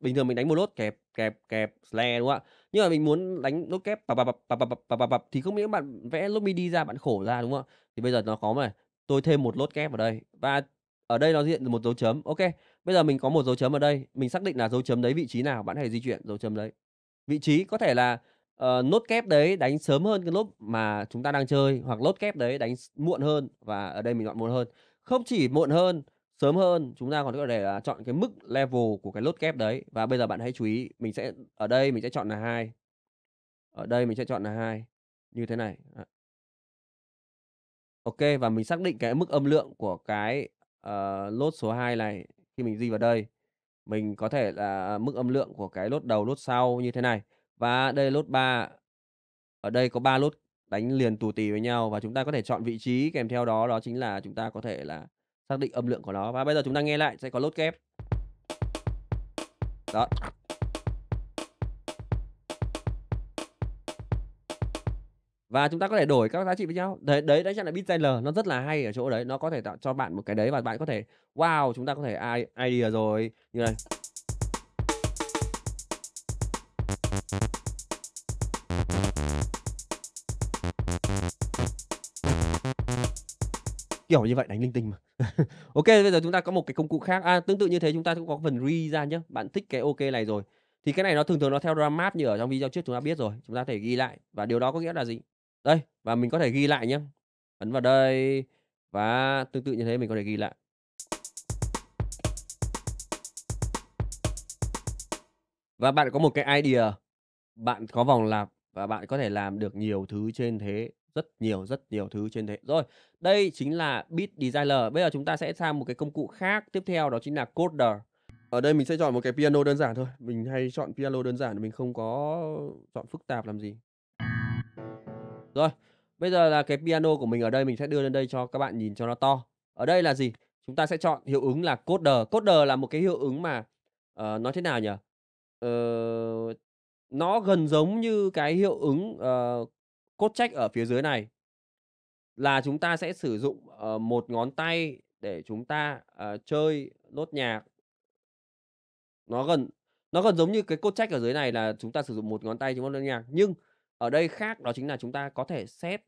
A: bình thường mình đánh một lốt kẹp kẹp kẹp slay đúng không ạ nhưng mà mình muốn đánh nốt kép bập bập bập bập bập bập bập thì không những bạn vẽ lốt đi ra bạn khổ ra đúng không thì bây giờ nó có mà tôi thêm một lốt kép vào đây và ở đây nó hiện một dấu chấm ok bây giờ mình có một dấu chấm ở đây mình xác định là dấu chấm đấy vị trí nào bạn hãy di chuyển dấu chấm đấy vị trí có thể là uh, nốt kép đấy đánh sớm hơn cái lốp mà chúng ta đang chơi hoặc lốt kép đấy đánh muộn hơn và ở đây mình chọn muộn hơn không chỉ muộn hơn sớm hơn chúng ta còn có thể là chọn cái mức level của cái lốt kép đấy và bây giờ bạn hãy chú ý mình sẽ ở đây mình sẽ chọn là hai ở đây mình sẽ chọn là hai như thế này ok và mình xác định cái mức âm lượng của cái uh, ờ, lốt số 2 này khi mình di vào đây mình có thể là mức âm lượng của cái lốt đầu lốt sau như thế này và đây lốt 3 ở đây có ba lốt đánh liền tù tì với nhau và chúng ta có thể chọn vị trí kèm theo đó đó chính là chúng ta có thể là xác định âm lượng của nó và bây giờ chúng ta nghe lại sẽ có lốt kép đó và chúng ta có thể đổi các giá trị với nhau đấy đấy đấy chắc là bitsailor nó rất là hay ở chỗ đấy nó có thể tạo cho bạn một cái đấy và bạn có thể wow chúng ta có thể idea rồi như này kiểu như vậy đánh linh tinh mà ok bây giờ chúng ta có một cái công cụ khác à, tương tự như thế chúng ta cũng có phần re ra nhé bạn thích cái ok này rồi thì cái này nó thường thường nó theo ramat như ở trong video trước chúng ta biết rồi chúng ta có thể ghi lại và điều đó có nghĩa là gì đây và mình có thể ghi lại nhá, ấn vào đây và tương tự như thế mình có thể ghi lại và bạn có một cái idea bạn có vòng lặp và bạn có thể làm được nhiều thứ trên thế rất nhiều rất nhiều thứ trên thế rồi đây chính là Beat designer bây giờ chúng ta sẽ sang một cái công cụ khác tiếp theo đó chính là coder ở đây mình sẽ chọn một cái piano đơn giản thôi mình hay chọn piano đơn giản mình không có chọn phức tạp làm gì rồi bây giờ là cái piano của mình ở đây mình sẽ đưa lên đây cho các bạn nhìn cho nó to ở đây là gì chúng ta sẽ chọn hiệu ứng là coder coder là một cái hiệu ứng mà uh, nói thế nào nhỉ uh, nó gần giống như cái hiệu ứng uh, cốt trách ở phía dưới này là chúng ta sẽ sử dụng uh, một ngón tay để chúng ta uh, chơi nốt nhạc nó gần nó gần giống như cái cốt trách ở dưới này là chúng ta sử dụng một ngón tay chúng ta nốt nhạc nhưng ở đây khác đó chính là chúng ta có thể xét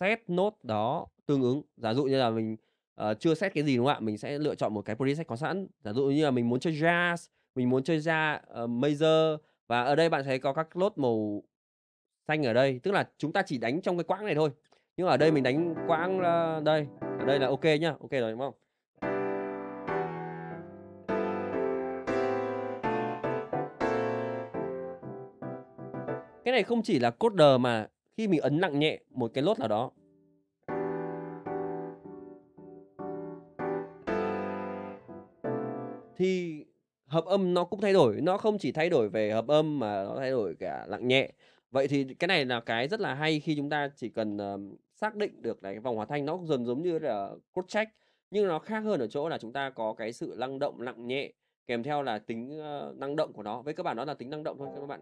A: xét nốt đó tương ứng giả dụ như là mình uh, chưa xét cái gì đúng không ạ mình sẽ lựa chọn một cái preset có sẵn giả dụ như là mình muốn chơi jazz mình muốn chơi ra uh, major và ở đây bạn thấy có các lốt màu thanh ở đây tức là chúng ta chỉ đánh trong cái quãng này thôi nhưng ở đây mình đánh quãng ờ, đây ở đây là ok nhá ok rồi đúng không cái này không chỉ là cốt đờ mà khi mình ấn nặng nhẹ một cái lốt nào đó thì hợp âm nó cũng thay đổi nó không chỉ thay đổi về hợp âm mà nó thay đổi cả nặng nhẹ vậy thì cái này là cái rất là hay khi chúng ta chỉ cần uh, xác định được là cái vòng hòa thanh nó dần giống như là cốt check nhưng nó khác hơn ở chỗ là chúng ta có cái sự năng động nặng nhẹ kèm theo là tính uh, năng động của nó với các bạn đó là tính năng động thôi các bạn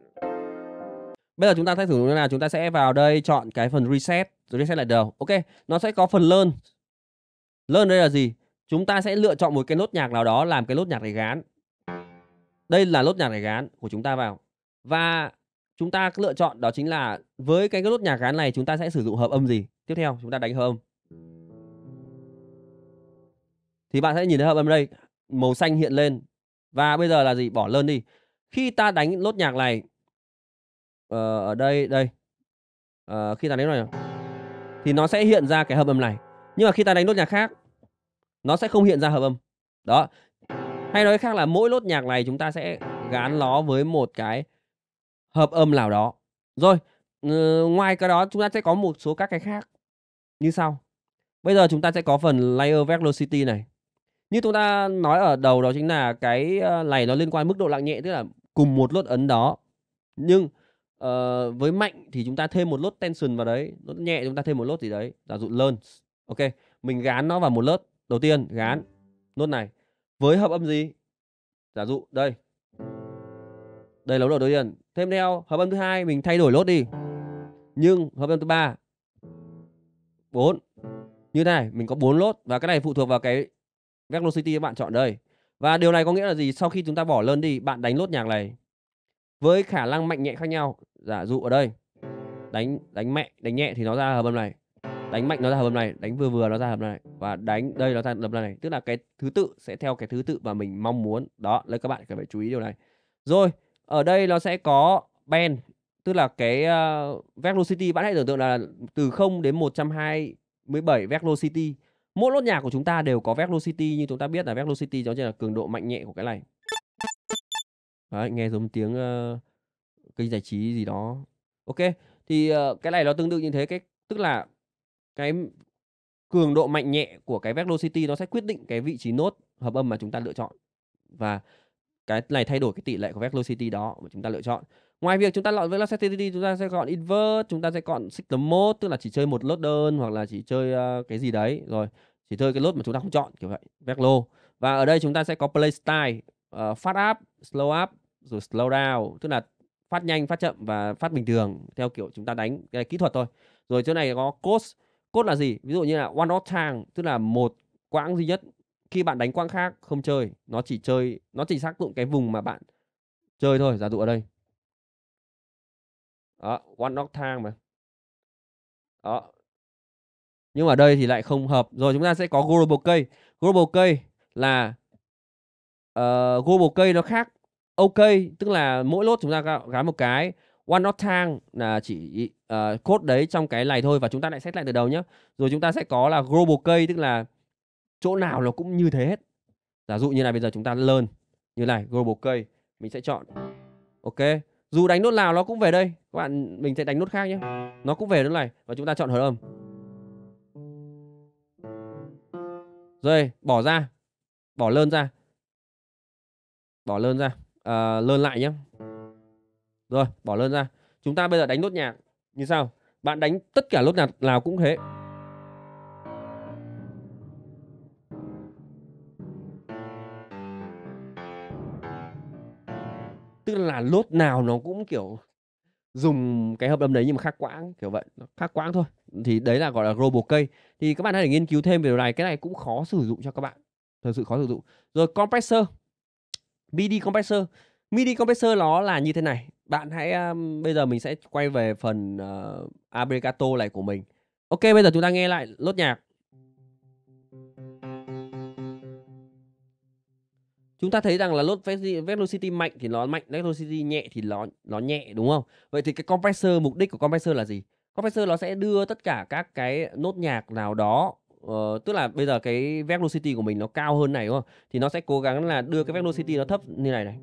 A: bây giờ chúng ta sẽ thử như là chúng ta sẽ vào đây chọn cái phần reset rồi reset lại đầu ok nó sẽ có phần learn learn đây là gì chúng ta sẽ lựa chọn một cái nốt nhạc nào đó làm cái nốt nhạc để gán đây là nốt nhạc để gán của chúng ta vào và chúng ta lựa chọn đó chính là với cái nốt nhạc gán này chúng ta sẽ sử dụng hợp âm gì tiếp theo chúng ta đánh hợp âm thì bạn sẽ nhìn thấy hợp âm đây màu xanh hiện lên và bây giờ là gì bỏ lên đi khi ta đánh nốt nhạc này ờ, ở đây đây ờ, khi ta đánh này thì nó sẽ hiện ra cái hợp âm này nhưng mà khi ta đánh nốt nhạc khác nó sẽ không hiện ra hợp âm đó hay nói khác là mỗi nốt nhạc này chúng ta sẽ gán nó với một cái hợp âm nào đó. Rồi, ờ, ngoài cái đó chúng ta sẽ có một số các cái khác như sau. Bây giờ chúng ta sẽ có phần layer velocity này. Như chúng ta nói ở đầu đó chính là cái ờ, này nó liên quan mức độ lặng nhẹ tức là cùng một lốt ấn đó. Nhưng uh, với mạnh thì chúng ta thêm một lốt tension vào đấy, lốt nhẹ chúng ta thêm một lốt gì đấy, giả dụ lớn. Ok, mình gán nó vào một lớp đầu tiên gán nốt này với hợp âm gì giả dụ đây đây là lốt đầu tiên thêm theo hợp âm thứ hai mình thay đổi lốt đi nhưng hợp âm thứ ba bốn như thế này mình có bốn lốt và cái này phụ thuộc vào cái velocity bạn chọn đây và điều này có nghĩa là gì sau khi chúng ta bỏ lơn đi bạn đánh lốt nhạc này với khả năng mạnh nhẹ khác nhau giả dụ ở đây đánh đánh mẹ đánh nhẹ thì nó ra hợp âm này đánh mạnh nó ra hợp âm này đánh vừa vừa nó ra hợp âm này và đánh đây nó ra hợp âm này tức là cái thứ tự sẽ theo cái thứ tự mà mình mong muốn đó đấy các bạn cần phải chú ý điều này rồi ở đây nó sẽ có band tức là cái uh, ờ, velocity bạn hãy tưởng tượng là từ 0 đến 127 velocity mỗi lốt nhạc của chúng ta đều có velocity như chúng ta biết là velocity đó chính là cường độ mạnh nhẹ của cái này Đấy, nghe giống tiếng uh, kênh giải trí gì đó ok thì uh, cái này nó tương tự như thế cái tức là cái cường độ mạnh nhẹ của cái velocity nó sẽ quyết định cái vị trí nốt hợp âm mà chúng ta lựa chọn và cái này thay đổi cái tỷ lệ của velocity đó mà chúng ta lựa chọn ngoài việc chúng ta lọt velocity chúng ta sẽ chọn invert chúng ta sẽ chọn signal mode tức là chỉ chơi một lốt đơn hoặc là chỉ chơi uh, cái gì đấy rồi chỉ chơi cái lốt mà chúng ta không chọn kiểu vậy veclo và ở đây chúng ta sẽ có play style uh, fast up slow up rồi slow down tức là phát nhanh phát chậm và phát bình thường theo kiểu chúng ta đánh cái kỹ thuật thôi rồi chỗ này có code code là gì ví dụ như là one off time tức là một quãng duy nhất khi bạn đánh quang khác không chơi nó chỉ chơi nó chỉ xác dụng cái vùng mà bạn chơi thôi giả dụ ở đây đó one knock thang mà đó nhưng mà ở đây thì lại không hợp rồi chúng ta sẽ có global cây global cây là uh, global cây nó khác ok tức là mỗi lốt chúng ta gắn một cái one not thang là chỉ uh, code đấy trong cái này thôi và chúng ta lại xét lại từ đầu nhé rồi chúng ta sẽ có là global cây tức là chỗ nào nó cũng như thế hết giả dụ như là bây giờ chúng ta lên như này global cây mình sẽ chọn ok dù đánh nốt nào nó cũng về đây các bạn mình sẽ đánh nốt khác nhé nó cũng về nốt này và chúng ta chọn hợp âm rồi bỏ ra bỏ lên ra bỏ lên ra à, ờ, lơn lại nhé rồi bỏ lên ra chúng ta bây giờ đánh nốt nhạc như sau bạn đánh tất cả nốt nhạc nào cũng thế là lốt nào nó cũng kiểu dùng cái hợp đồng đấy nhưng mà khác quãng kiểu vậy nó khác quãng thôi thì đấy là gọi là robo cây thì các bạn hãy nghiên cứu thêm về điều này cái này cũng khó sử dụng cho các bạn thật sự khó sử dụng rồi compressor midi compressor midi compressor nó là như thế này bạn hãy um, bây giờ mình sẽ quay về phần uh, ờ, abrigato này của mình ok bây giờ chúng ta nghe lại lốt nhạc chúng ta thấy rằng là load velocity mạnh thì nó mạnh velocity nhẹ thì nó nó nhẹ đúng không vậy thì cái compressor mục đích của compressor là gì compressor nó sẽ đưa tất cả các cái nốt nhạc nào đó Uh, tức là bây giờ cái velocity của mình nó cao hơn này đúng không? Thì nó sẽ cố gắng là đưa cái velocity nó thấp như này này.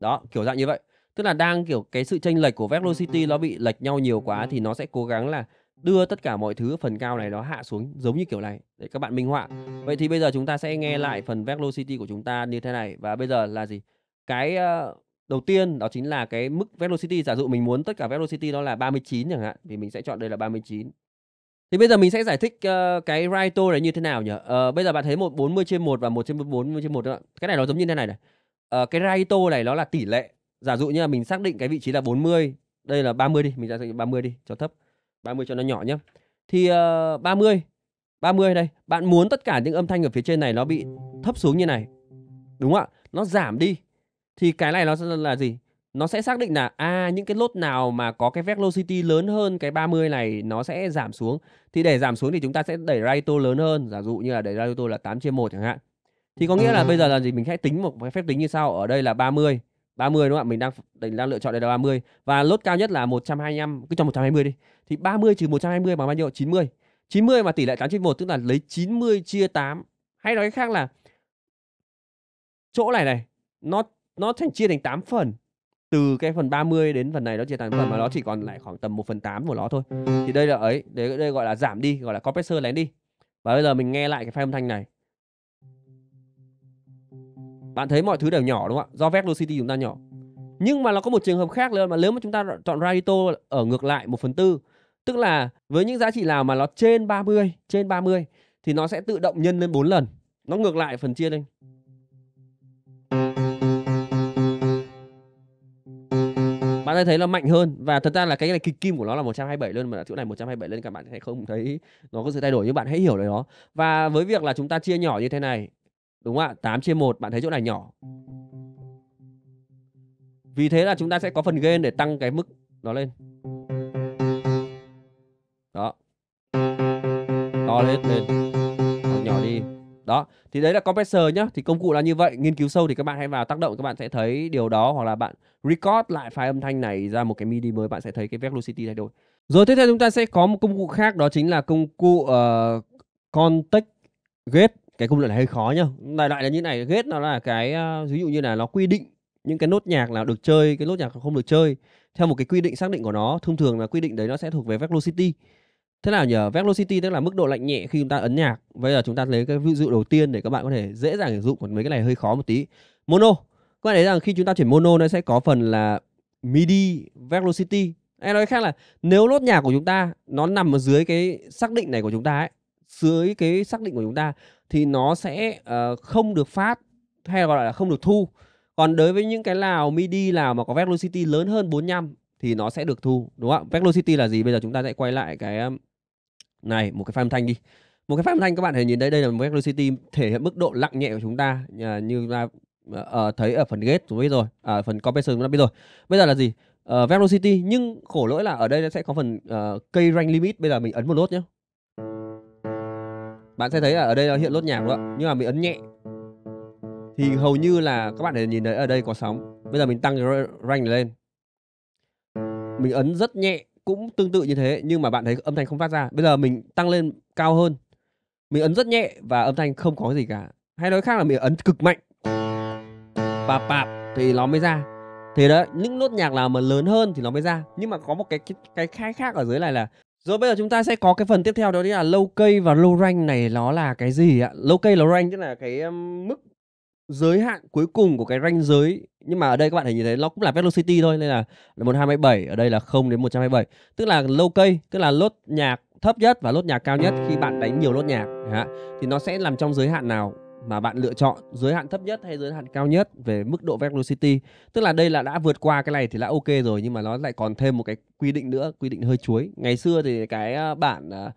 A: Đó, kiểu dạng như vậy. Tức là đang kiểu cái sự chênh lệch của velocity nó bị lệch nhau nhiều quá thì nó sẽ cố gắng là đưa tất cả mọi thứ ở phần cao này nó hạ xuống giống như kiểu này để các bạn minh họa vậy thì bây giờ chúng ta sẽ nghe lại phần velocity của chúng ta như thế này và bây giờ là gì cái ờ, đầu tiên đó chính là cái mức velocity giả dụ mình muốn tất cả velocity nó là 39 chẳng hạn thì mình sẽ chọn đây là 39 thì bây giờ mình sẽ giải thích uh, cái Raito này như thế nào nhỉ? Uh, bây giờ bạn thấy một 40 trên 1 và 1 trên 40 trên 1 đó. Cái này nó giống như thế này này. Uh, cái Raito này nó là tỷ lệ. Giả dụ như là mình xác định cái vị trí là 40, đây là 30 đi, mình giả định 30 đi cho thấp. 30 cho nó nhỏ nhé. Thì uh, 30 30 đây, bạn muốn tất cả những âm thanh ở phía trên này nó bị thấp xuống như này. Đúng không ạ? Nó giảm đi. Thì cái này nó là gì? Nó sẽ xác định là à những cái lốt nào mà có cái velocity lớn hơn cái 30 này nó sẽ giảm xuống. Thì để giảm xuống thì chúng ta sẽ đẩy ratio lớn hơn, giả dụ như là đẩy ratio là 8 chia 1 chẳng hạn. Thì có nghĩa là ừ. bây giờ là gì? Mình sẽ tính một cái phép tính như sau. Ở đây là 30 30 đúng không ạ? Mình đang mình đang lựa chọn đây là 30 và lốt cao nhất là 125, cứ cho 120 đi. Thì 30 trừ 120 bằng bao nhiêu? 90. 90 mà tỷ lệ 8 trên 1 tức là lấy 90 chia 8. Hay nói cách khác là chỗ này này nó nó thành chia thành 8 phần. Từ cái phần 30 đến phần này nó chia thành phần mà nó chỉ còn lại khoảng tầm 1 phần 8 của nó thôi. Thì đây là ấy, đây, đây gọi là giảm đi, gọi là compressor lén đi. Và bây giờ mình nghe lại cái file âm thanh này. Bạn thấy mọi thứ đều nhỏ đúng không ạ? Do velocity chúng ta nhỏ. Nhưng mà nó có một trường hợp khác nữa mà nếu mà chúng ta chọn radito ở ngược lại 1 phần tư tức là với những giá trị nào mà nó trên 30, trên 30 thì nó sẽ tự động nhân lên 4 lần. Nó ngược lại phần chia lên. Bạn sẽ thấy là mạnh hơn và thật ra là cái này kịch kim của nó là 127 luôn mà chỗ này 127 lên các bạn thấy không thấy nó có sự thay đổi nhưng bạn hãy hiểu được đó. Và với việc là chúng ta chia nhỏ như thế này Đúng không ạ? 8 chia 1 bạn thấy chỗ này nhỏ. Vì thế là chúng ta sẽ có phần gain để tăng cái mức nó lên. Đó. To lên lên. Đó, nhỏ đi. Đó, thì đấy là compressor nhá. Thì công cụ là như vậy, nghiên cứu sâu thì các bạn hãy vào tác động các bạn sẽ thấy điều đó hoặc là bạn record lại file âm thanh này ra một cái MIDI mới bạn sẽ thấy cái velocity thay đổi. Rồi tiếp theo chúng ta sẽ có một công cụ khác đó chính là công cụ uh, ờ, context gate cái công đoạn này hơi khó nhá đại loại là như này ghét nó là cái ờ, ví dụ như là nó quy định những cái nốt nhạc nào được chơi cái nốt nhạc không được chơi theo một cái quy định xác định của nó thông thường là quy định đấy nó sẽ thuộc về velocity thế nào nhờ velocity tức là mức độ lạnh nhẹ khi chúng ta ấn nhạc bây giờ chúng ta lấy cái ví dụ đầu tiên để các bạn có thể dễ dàng sử dụng còn mấy cái này hơi khó một tí mono các bạn thấy rằng khi chúng ta chuyển mono nó sẽ có phần là midi velocity hay nói khác là nếu nốt nhạc của chúng ta nó nằm ở dưới cái xác định này của chúng ta ấy dưới cái xác định của chúng ta thì nó sẽ uh, không được phát hay gọi là không được thu còn đối với những cái lào midi nào mà có velocity lớn hơn 45 thì nó sẽ được thu đúng không velocity là gì bây giờ chúng ta sẽ quay lại cái này một cái file âm thanh đi một cái file âm thanh các bạn hãy nhìn đây đây là một velocity thể hiện mức độ lặng nhẹ của chúng ta như ta ở ờ, uh, ờ, thấy ở phần gate chúng biết rồi ở à, uh, phần compression chúng ta biết rồi bây giờ là gì uh, velocity nhưng khổ lỗi là ở đây sẽ có phần uh, cây rank limit bây giờ mình ấn một nốt nhé bạn sẽ thấy là ở đây nó hiện lốt nhạc luôn ạ nhưng mà mình ấn nhẹ thì hầu như là các bạn thể nhìn thấy ở đây có sóng bây giờ mình tăng cái rank lên mình ấn rất nhẹ cũng tương tự như thế nhưng mà bạn thấy âm thanh không phát ra bây giờ mình tăng lên cao hơn mình ấn rất nhẹ và âm thanh không có gì cả hay nói khác là mình ấn cực mạnh bạp bạp thì nó mới ra thế đó những nốt nhạc nào mà lớn hơn thì nó mới ra nhưng mà có một cái cái cái khác ở dưới này là rồi bây giờ chúng ta sẽ có cái phần tiếp theo đó là low cây và low rank này nó là cái gì ạ? Low cây low rank tức là cái mức giới hạn cuối cùng của cái rank giới nhưng mà ở đây các bạn hãy nhìn thấy nó cũng là velocity thôi nên là 127 ở đây là 0 đến 127 tức là low cây tức là lốt nhạc thấp nhất và lốt nhạc cao nhất khi bạn đánh nhiều lốt nhạc thì nó sẽ nằm trong giới hạn nào mà bạn lựa chọn giới hạn thấp nhất hay giới hạn cao nhất về mức độ velocity tức là đây là đã vượt qua cái này thì đã ok rồi nhưng mà nó lại còn thêm một cái quy định nữa quy định hơi chuối ngày xưa thì cái ờ, bản ờ,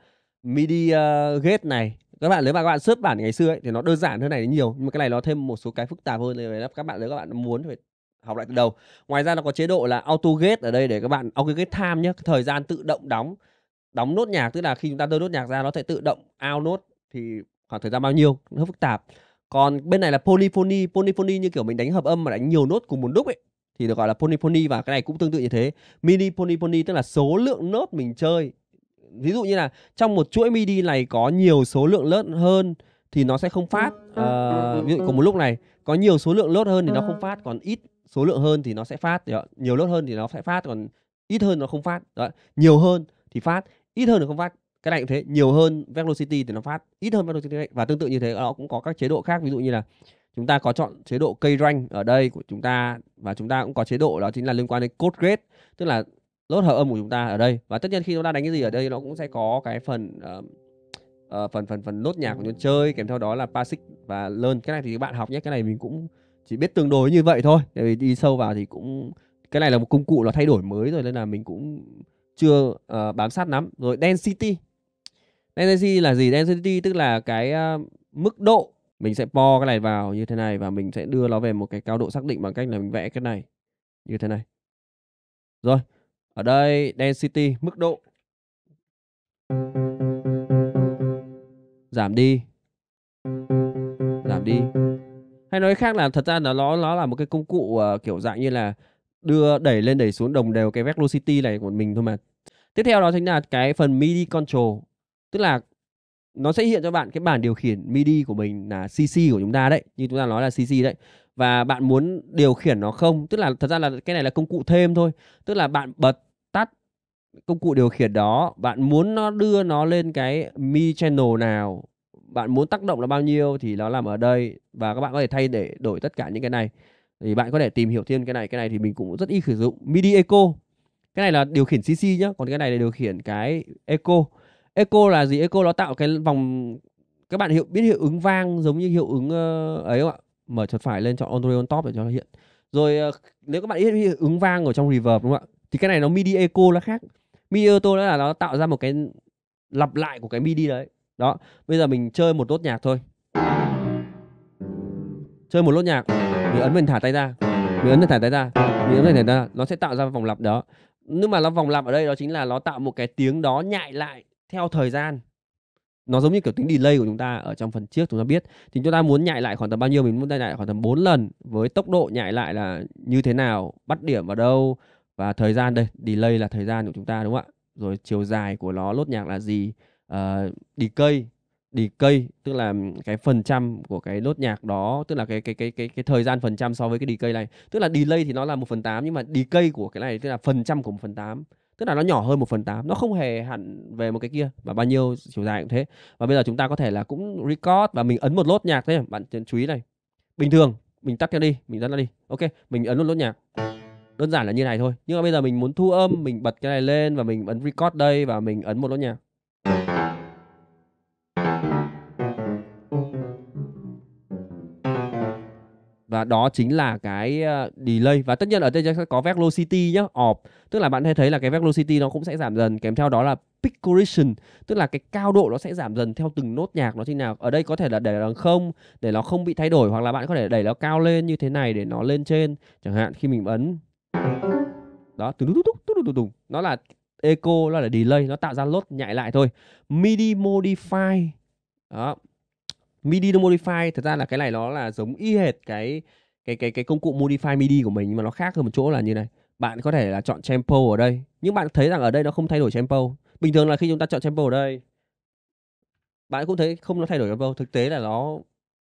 A: midi ờ, gate này các bạn nếu mà các bạn search bản ngày xưa ấy, thì nó đơn giản hơn này nhiều nhưng mà cái này nó thêm một số cái phức tạp hơn nên các bạn nếu các bạn muốn phải học lại từ đầu ngoài ra nó có chế độ là auto gate ở đây để các bạn auto gate time nhé thời gian tự động đóng đóng nốt nhạc tức là khi chúng ta đưa nốt nhạc ra nó sẽ tự động out nốt thì khoảng thời gian bao nhiêu nó phức tạp còn bên này là polyphony polyphony như kiểu mình đánh hợp âm mà đánh nhiều nốt cùng một lúc ấy thì được gọi là polyphony và cái này cũng tương tự như thế mini polyphony tức là số lượng nốt mình chơi ví dụ như là trong một chuỗi midi này có nhiều số lượng nốt hơn thì nó sẽ không ừ, phát uh, ví dụ cùng một lúc này có nhiều số lượng nốt hơn thì nó không phát còn ít số lượng hơn thì nó sẽ phát nhiều nốt hơn thì nó sẽ phát còn ít hơn nó không phát Đó. nhiều hơn thì phát ít hơn thì không phát cái này cũng thế nhiều hơn velocity thì nó phát ít hơn velocity và tương tự như thế nó cũng có các chế độ khác ví dụ như là chúng ta có chọn chế độ cây rank ở đây của chúng ta và chúng ta cũng có chế độ đó chính là liên quan đến code grade tức là lốt hợp âm của chúng ta ở đây và tất nhiên khi chúng ta đánh cái gì ở đây nó cũng sẽ có cái phần uh, uh, phần phần phần nốt nhạc của chúng chơi kèm theo đó là basic và learn cái này thì các bạn học nhé cái này mình cũng chỉ biết tương đối như vậy thôi tại vì đi sâu vào thì cũng cái này là một công cụ nó thay đổi mới rồi nên là mình cũng chưa uh, bám sát lắm rồi density density là gì density tức là cái uh, mức độ mình sẽ po cái này vào như thế này và mình sẽ đưa nó về một cái cao độ xác định bằng cách là mình vẽ cái này như thế này rồi ở đây density mức độ giảm đi giảm đi hay nói khác là thật ra là nó nó là một cái công cụ uh, kiểu dạng như là đưa đẩy lên đẩy xuống đồng đều cái velocity này của mình thôi mà tiếp theo đó chính là cái phần midi control tức là nó sẽ hiện cho bạn cái bản điều khiển MIDI của mình là CC của chúng ta đấy như chúng ta nói là CC đấy và bạn muốn điều khiển nó không tức là thật ra là cái này là công cụ thêm thôi tức là bạn bật tắt công cụ điều khiển đó bạn muốn nó đưa nó lên cái mi channel nào bạn muốn tác động là bao nhiêu thì nó làm ở đây và các bạn có thể thay để đổi tất cả những cái này thì bạn có thể tìm hiểu thêm cái này cái này thì mình cũng rất ít sử dụng MIDI Echo cái này là điều khiển CC nhá còn cái này là điều khiển cái Echo Echo là gì Echo nó tạo cái vòng các bạn hiệu biết hiệu ứng vang giống như hiệu ứng uh, ấy không ạ mở chuột phải lên chọn on on top để cho nó hiện rồi uh, nếu các bạn biết hiệu ứng vang ở trong reverb đúng không ạ thì cái này nó midi Echo nó khác midi Echo đó là nó tạo ra một cái lặp lại của cái midi đấy đó bây giờ mình chơi một nốt nhạc thôi chơi một nốt nhạc mình ấn mình thả tay ra mình ấn mình thả tay ra mình ấn mình thả tay ra nó sẽ tạo ra vòng lặp đó nhưng mà nó vòng lặp ở đây đó chính là nó tạo một cái tiếng đó nhại lại theo thời gian nó giống như kiểu tính delay của chúng ta ở trong phần trước chúng ta biết thì chúng ta muốn nhại lại khoảng tầm bao nhiêu mình muốn nhại lại khoảng tầm 4 lần với tốc độ nhại lại là như thế nào bắt điểm vào đâu và thời gian đây delay là thời gian của chúng ta đúng không ạ rồi chiều dài của nó lốt nhạc là gì uh, decay decay tức là cái phần trăm của cái lốt nhạc đó tức là cái cái cái cái cái thời gian phần trăm so với cái decay này tức là delay thì nó là một phần tám nhưng mà decay của cái này tức là phần trăm của một phần tám tức là nó nhỏ hơn 1 phần 8 nó không hề hẳn về một cái kia và bao nhiêu chiều dài cũng thế và bây giờ chúng ta có thể là cũng record và mình ấn một lốt nhạc thế bạn chú ý này bình thường mình tắt nó đi mình tắt nó đi ok mình ấn luôn lốt nhạc đơn giản là như này thôi nhưng mà bây giờ mình muốn thu âm mình bật cái này lên và mình ấn record đây và mình ấn một lốt nhạc và đó chính là cái ờ, delay và tất nhiên ở đây sẽ có velocity nhá orb tức là bạn hay thấy là cái velocity nó cũng sẽ giảm dần kèm theo đó là pitch correction tức là cái cao độ nó sẽ giảm dần theo từng nốt nhạc nó như nào ở đây có thể là để nó không để nó không bị thay đổi hoặc là bạn có thể đẩy nó cao lên như thế này để nó lên trên chẳng hạn khi mình ấn đó từ đúng đúng đúng đúng nó là echo nó là delay nó tạo ra lốt nhại lại thôi midi modify đó MIDI nó modify thật ra là cái này nó là giống y hệt cái cái cái cái công cụ modify MIDI của mình nhưng mà nó khác hơn một chỗ là như này. Bạn có thể là chọn tempo ở đây, nhưng bạn thấy rằng ở đây nó không thay đổi tempo. Bình thường là khi chúng ta chọn tempo ở đây, bạn cũng thấy không nó thay đổi tempo, thực tế là nó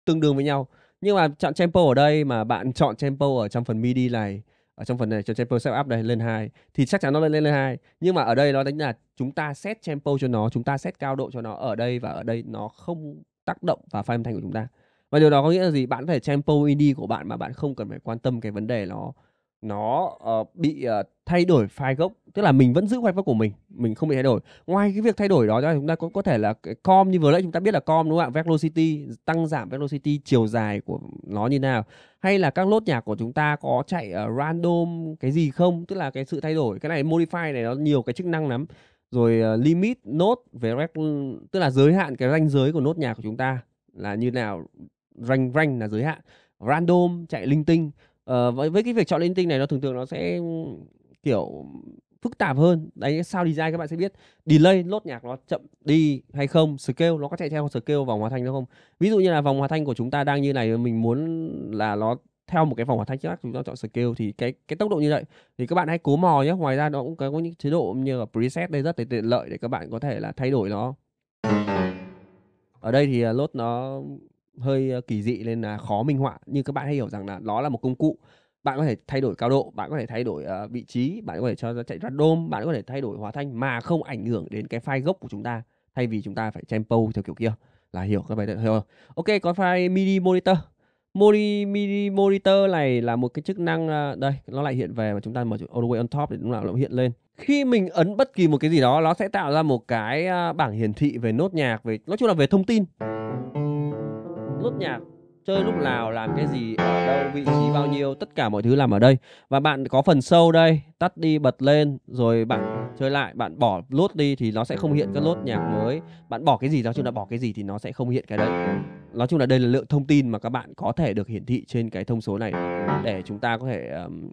A: tương đương với nhau. Nhưng mà chọn tempo ở đây mà bạn chọn tempo ở trong phần MIDI này, ở trong phần này cho tempo setup đây lên hai thì chắc chắn nó lên lên lên hai nhưng mà ở đây nó đánh là chúng ta set tempo cho nó, chúng ta set cao độ cho nó ở đây và ở đây nó không tác động vào file âm thanh của chúng ta và điều đó có nghĩa là gì bạn phải thể tempo id của bạn mà bạn không cần phải quan tâm cái vấn đề nó nó uh, bị uh, thay đổi file gốc tức là mình vẫn giữ file gốc của mình mình không bị thay đổi ngoài cái việc thay đổi đó ra chúng ta cũng có thể là cái com như vừa nãy chúng ta biết là com đúng không ạ velocity tăng giảm velocity chiều dài của nó như nào hay là các lốt nhạc của chúng ta có chạy uh, random cái gì không tức là cái sự thay đổi cái này modify này nó nhiều cái chức năng lắm rồi uh, limit nốt về rec, tức là giới hạn cái ranh giới của nốt nhạc của chúng ta là như nào ranh ranh là giới hạn random chạy linh tinh uh, với với cái việc chọn linh tinh này nó thường thường nó sẽ kiểu phức tạp hơn đấy sao design các bạn sẽ biết delay lốt nhạc nó chậm đi hay không scale nó có chạy theo scale vòng hòa thanh nó không ví dụ như là vòng hòa thanh của chúng ta đang như này mình muốn là nó theo một cái vòng hoạt thách khác chúng ta chọn skill thì cái cái tốc độ như vậy thì các bạn hãy cố mò nhé ngoài ra nó cũng có những chế độ như là preset đây rất là tiện lợi để các bạn có thể là thay đổi nó ở đây thì à, lốt nó hơi à, kỳ dị nên là khó minh họa nhưng các bạn hãy hiểu rằng là nó là một công cụ bạn có thể thay đổi cao độ bạn có thể thay đổi à, vị trí bạn có thể cho nó chạy random bạn có thể thay đổi hóa thanh mà không ảnh hưởng đến cái file gốc của chúng ta thay vì chúng ta phải tempo theo kiểu kia là hiểu các bạn hiểu không ok có file midi monitor Mori, mini monitor này là một cái chức năng à, đây nó lại hiện về mà chúng ta mở all the way on top thì lúc nào nó hiện lên khi mình ấn bất kỳ một cái gì đó nó sẽ tạo ra một cái à, bảng hiển thị về nốt nhạc về nói chung là về thông tin nốt nhạc chơi lúc à. nào làm cái gì ở đâu vị trí bao nhiêu tất cả mọi thứ làm ở đây và bạn có phần sâu đây tắt đi bật lên rồi bạn chơi lại bạn bỏ lốt đi thì nó sẽ không hiện cái lốt nhạc mới bạn bỏ cái gì nói chung là bỏ cái gì thì nó sẽ không hiện cái đấy nói chung là đây là lượng thông tin mà các bạn có thể được hiển thị trên cái thông số này để chúng ta có thể um,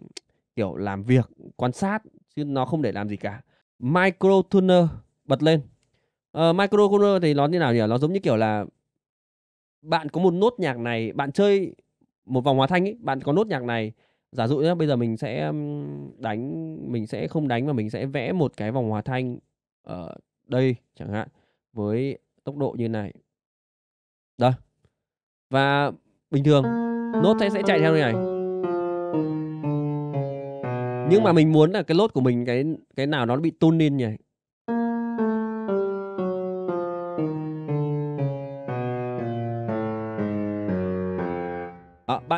A: kiểu làm việc quan sát chứ nó không để làm gì cả micro tuner bật lên uh, ờ, micro tuner thì nó như nào nhỉ nó giống như kiểu là bạn có một nốt nhạc này bạn chơi một vòng hòa thanh ấy bạn có nốt nhạc này giả dụ nhé bây giờ mình sẽ đánh mình sẽ không đánh mà mình sẽ vẽ một cái vòng hòa thanh ở đây chẳng hạn với tốc độ như này đó và bình thường nốt sẽ chạy theo như này nhưng mà mình muốn là cái lốt của mình cái cái nào nó bị tune lên nhỉ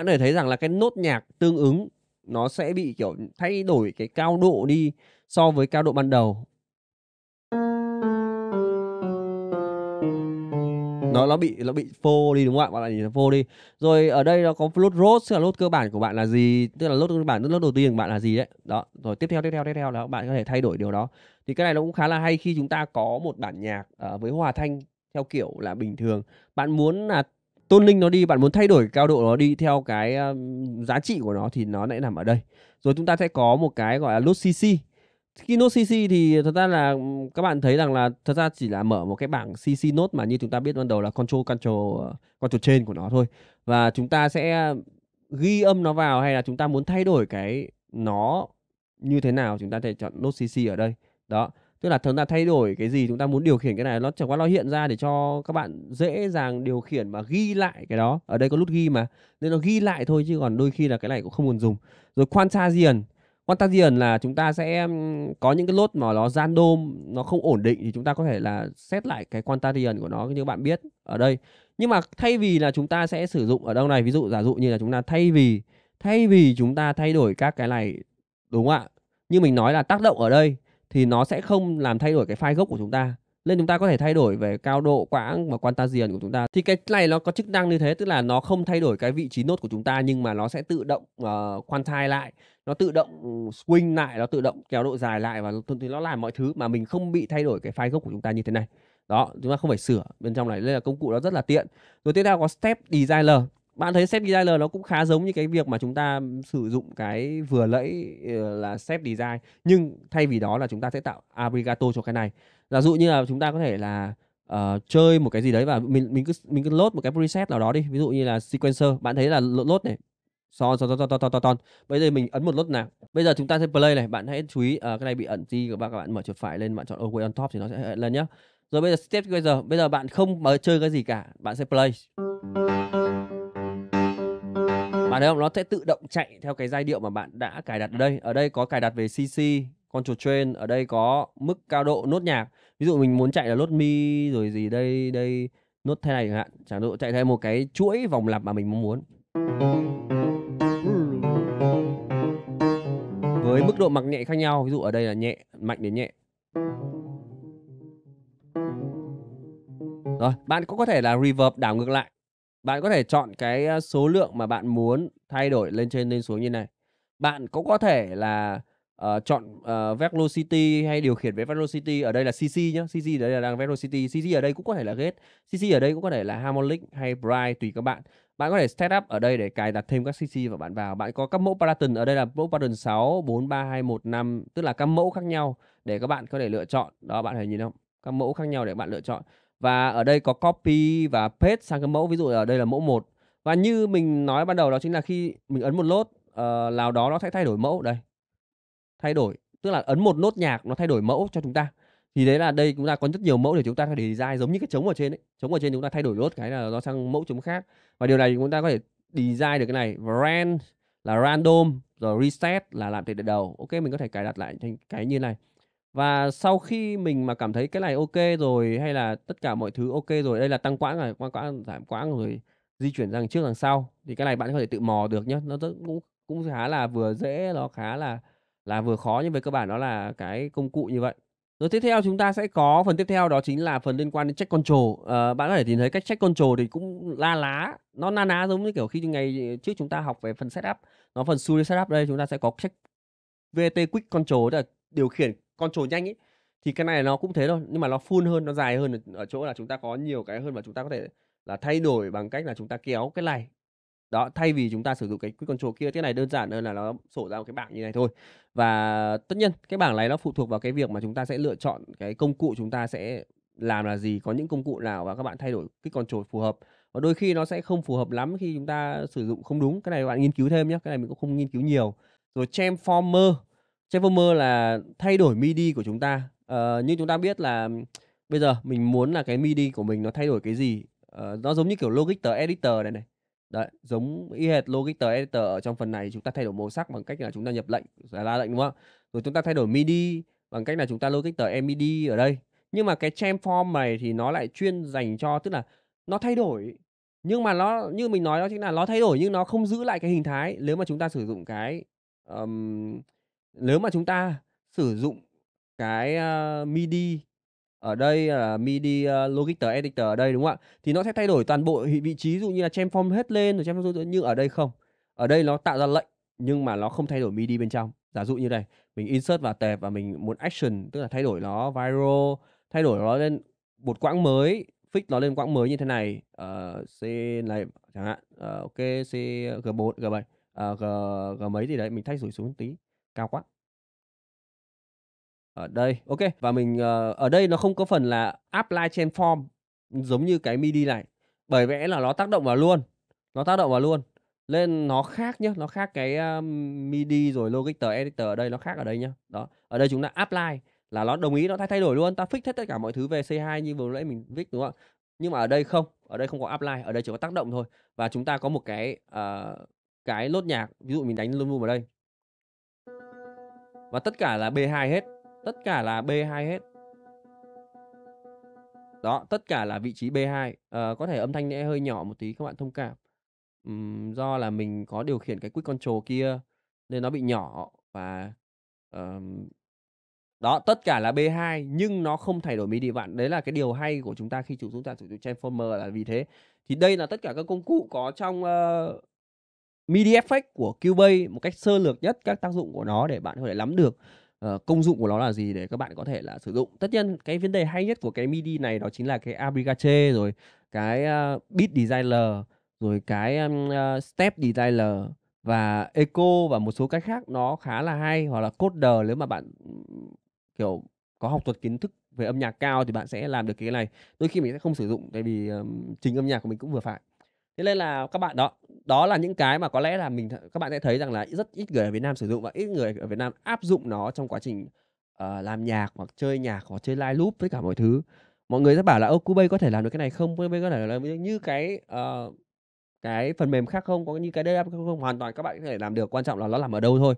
A: bạn có thể thấy rằng là cái nốt nhạc tương ứng nó sẽ bị kiểu thay đổi cái cao độ đi so với cao độ ban đầu nó nó bị nó bị phô đi đúng không ạ bạn lại nhìn nó phô đi rồi ở đây nó có lốt rốt tức là lốt cơ bản của bạn là gì tức là lốt cơ bản lốt đầu tiên của bạn là gì đấy đó rồi tiếp theo tiếp theo tiếp theo là bạn có thể thay đổi điều đó thì cái này nó cũng khá là hay khi chúng ta có một bản nhạc uh, với hòa thanh theo kiểu là bình thường bạn muốn là tôn linh nó đi bạn muốn thay đổi cao độ nó đi theo cái ờ, giá trị của nó thì nó lại nằm ở đây rồi chúng ta sẽ có một cái gọi là nốt cc khi nốt cc thì thật ra là các bạn thấy rằng là thật ra chỉ là mở một cái bảng cc nốt mà như chúng ta biết ban đầu là control control ờ, control trên của nó thôi và chúng ta sẽ ghi âm nó vào hay là chúng ta muốn thay đổi cái nó như thế nào chúng ta thể chọn nốt cc ở đây đó tức là chúng ta thay đổi cái gì chúng ta muốn điều khiển cái này nó chẳng qua nó hiện ra để cho các bạn dễ dàng điều khiển mà ghi lại cái đó ở đây có nút ghi mà nên nó ghi lại thôi chứ còn đôi khi là cái này cũng không cần dùng rồi diền quantarian diền là chúng ta sẽ có những cái lốt mà nó gian đôm nó không ổn định thì chúng ta có thể là xét lại cái diền của nó như bạn biết ở đây nhưng mà thay vì là chúng ta sẽ sử dụng ở đâu này ví dụ giả dụ như là chúng ta thay vì thay vì chúng ta thay đổi các cái này đúng không ạ như mình nói là tác động ở đây thì nó sẽ không làm thay đổi cái file gốc của chúng ta nên chúng ta có thể thay đổi về cao độ quãng và diền của chúng ta thì cái này nó có chức năng như thế tức là nó không thay đổi cái vị trí nốt của chúng ta nhưng mà nó sẽ tự động ờ, uh, thai lại nó tự động swing lại nó tự động kéo độ dài lại và thì nó làm mọi thứ mà mình không bị thay đổi cái file gốc của chúng ta như thế này đó chúng ta không phải sửa bên trong này nên là công cụ nó rất là tiện rồi tiếp theo có step designer bạn thấy set designer nó cũng khá giống như cái việc mà chúng ta sử dụng cái vừa lẫy ờ, là set design nhưng thay vì đó là chúng ta sẽ tạo abrigato cho cái này giả dụ như là chúng ta có thể là uh, chơi một cái gì đấy và mình mình cứ mình cứ load một cái preset nào đó đi ví dụ như là sequencer bạn thấy là load này son son son son son son son bây giờ mình ấn một nốt nào bây giờ chúng ta sẽ play này bạn hãy chú ý uh, cái này bị ẩn gì các bạn các bạn mở chuột phải lên bạn chọn OK on top thì nó sẽ hiện lên nhá rồi bây giờ step bây giờ bây giờ bạn không chơi cái gì cả bạn sẽ play bạn thấy không nó sẽ tự động chạy theo cái giai điệu mà bạn đã cài đặt ở đây ở đây có cài đặt về cc control train ở đây có mức cao độ nốt nhạc ví dụ mình muốn chạy là nốt mi rồi gì đây đây nốt thế này chẳng hạn chẳng hạn chạy theo một cái chuỗi vòng lặp mà mình mong muốn với mức độ mặc nhẹ khác nhau ví dụ ở đây là nhẹ mạnh đến nhẹ rồi bạn cũng có thể là reverb đảo ngược lại bạn có thể chọn cái số lượng mà bạn muốn thay đổi lên trên lên xuống như này. Bạn cũng có thể là uh, chọn uh, velocity hay điều khiển với velocity ở đây là CC nhá, CC đấy là đang velocity, CC ở đây cũng có thể là gate, CC ở đây cũng có thể là harmonic hay bright tùy các bạn. Bạn có thể set up ở đây để cài đặt thêm các CC và bạn vào. Bạn có các mẫu pattern ở đây là mẫu pattern sáu bốn ba hai một năm tức là các mẫu khác nhau để các bạn có thể lựa chọn. Đó bạn hãy nhìn không? Các mẫu khác nhau để bạn lựa chọn và ở đây có copy và paste sang cái mẫu ví dụ ở đây là mẫu một và như mình nói ban đầu đó chính là khi mình ấn một nốt uh, nào đó nó sẽ thay đổi mẫu đây thay đổi tức là ấn một nốt nhạc nó thay đổi mẫu cho chúng ta thì đấy là đây chúng ta có rất nhiều mẫu để chúng ta thay đổi design giống như cái trống ở trên ấy trống ở trên chúng ta thay đổi nốt cái là nó sang mẫu trống khác và điều này chúng ta có thể design được cái này range là random rồi reset là làm từ đầu ok mình có thể cài đặt lại thành cái như này và sau khi mình mà cảm thấy cái này ok rồi hay là tất cả mọi thứ ok rồi đây là tăng quãng rồi quãng quãng giảm quãng rồi di chuyển rằng trước đằng sau thì cái này bạn có thể tự mò được nhé nó rất, cũng cũng khá là vừa dễ nó khá là là vừa khó nhưng về cơ bản đó là cái công cụ như vậy rồi tiếp theo chúng ta sẽ có phần tiếp theo đó chính là phần liên quan đến check control à, bạn có thể tìm thấy cách check control thì cũng la lá nó na ná giống như kiểu khi ngày trước chúng ta học về phần setup nó phần suy setup đây chúng ta sẽ có check vt quick control tức là điều khiển con trồi nhanh ấy thì cái này nó cũng thế thôi nhưng mà nó full hơn nó dài hơn ở chỗ là chúng ta có nhiều cái hơn và chúng ta có thể là thay đổi bằng cách là chúng ta kéo cái này đó thay vì chúng ta sử dụng cái quick control kia cái này đơn giản hơn là nó sổ ra một cái bảng như này thôi và tất nhiên cái bảng này nó phụ thuộc vào cái việc mà chúng ta sẽ lựa chọn cái công cụ chúng ta sẽ làm là gì có những công cụ nào và các bạn thay đổi quick control phù hợp và đôi khi nó sẽ không phù hợp lắm khi chúng ta sử dụng không đúng cái này bạn nghiên cứu thêm nhé cái này mình cũng không nghiên cứu nhiều rồi transformer Transformer là thay đổi MIDI của chúng ta. Uh, như chúng ta biết là bây giờ mình muốn là cái MIDI của mình nó thay đổi cái gì. Uh, nó giống như kiểu Logister Editor này này. Đấy, giống y hệt Logister Editor ở trong phần này chúng ta thay đổi màu sắc bằng cách là chúng ta nhập lệnh, ra lệnh đúng không? Rồi chúng ta thay đổi MIDI bằng cách là chúng ta Logister MIDI e ở đây. Nhưng mà cái Transform này thì nó lại chuyên dành cho tức là nó thay đổi nhưng mà nó như mình nói đó chính là nó thay đổi nhưng nó không giữ lại cái hình thái nếu mà chúng ta sử dụng cái um, nếu mà chúng ta sử dụng cái, a, ờ, MIDI, ở đây là ờ, MIDI, a, ờ, Logic Editor ở đây, đúng không ạ? Thì nó sẽ thay đổi toàn bộ vị trí, dụ như là form hết lên rồi transform xuống nhưng ở đây không. Ở đây nó tạo ra lệnh nhưng mà nó không thay đổi MIDI bên trong. Giả dụ như đây, mình insert vào tệp và mình muốn action, tức là thay đổi nó viral, thay đổi nó lên một quãng mới, fix nó lên quãng mới như thế này, uh, C này chẳng hạn, uh, ok C G4, G7, uh, G G mấy gì đấy, mình thay đổi xuống tí cao quá ở đây ok và mình ờ, ở đây nó không có phần là apply trên form giống như cái midi này bởi vẽ là nó tác động vào luôn nó tác động vào luôn nên nó khác nhá nó khác cái ờ, midi rồi logic editor ở đây nó khác ở đây nhá đó ở đây chúng ta apply là nó đồng ý nó thay thay đổi luôn ta fix hết tất cả mọi thứ về c2 như vừa nãy mình fix đúng không nhưng mà ở đây không ở đây không có apply ở đây chỉ có tác động thôi và chúng ta có một cái uh, cái lốt nhạc ví dụ mình đánh luôn luôn ở đây và tất cả là B2 hết tất cả là B2 hết đó tất cả là vị trí B2 à, ờ, có thể âm thanh sẽ hơi nhỏ một tí các bạn thông cảm uhm, do là mình có điều khiển cái quick control kia nên nó bị nhỏ và um, đó tất cả là B2 nhưng nó không thay đổi MIDI bạn đấy là cái điều hay của chúng ta khi chúng ta sử dụng transformer là vì thế thì đây là tất cả các công cụ có trong uh, MIDI Effect của Cubase một cách sơ lược nhất các tác dụng của nó để bạn có thể nắm được uh, công dụng của nó là gì để các bạn có thể là sử dụng. Tất nhiên cái vấn đề hay nhất của cái MIDI này đó chính là cái Abrigache rồi cái uh, Beat Designer rồi cái um, uh, Step Designer và Echo và một số cái khác nó khá là hay hoặc là coder nếu mà bạn kiểu có học thuật kiến thức về âm nhạc cao thì bạn sẽ làm được cái này. Đôi khi mình sẽ không sử dụng tại vì um, trình âm nhạc của mình cũng vừa phải thế nên là các bạn đó đó là những cái mà có lẽ là mình các bạn sẽ thấy rằng là rất ít người ở Việt Nam sử dụng và ít người ở Việt Nam áp dụng nó trong quá trình uh, làm nhạc hoặc chơi nhạc hoặc chơi live loop với cả mọi thứ mọi người sẽ bảo là ô Cubase có thể làm được cái này không Cubase có thể làm như cái uh, cái phần mềm khác không có như cái DAW không hoàn toàn các bạn có thể làm được quan trọng là nó làm ở đâu thôi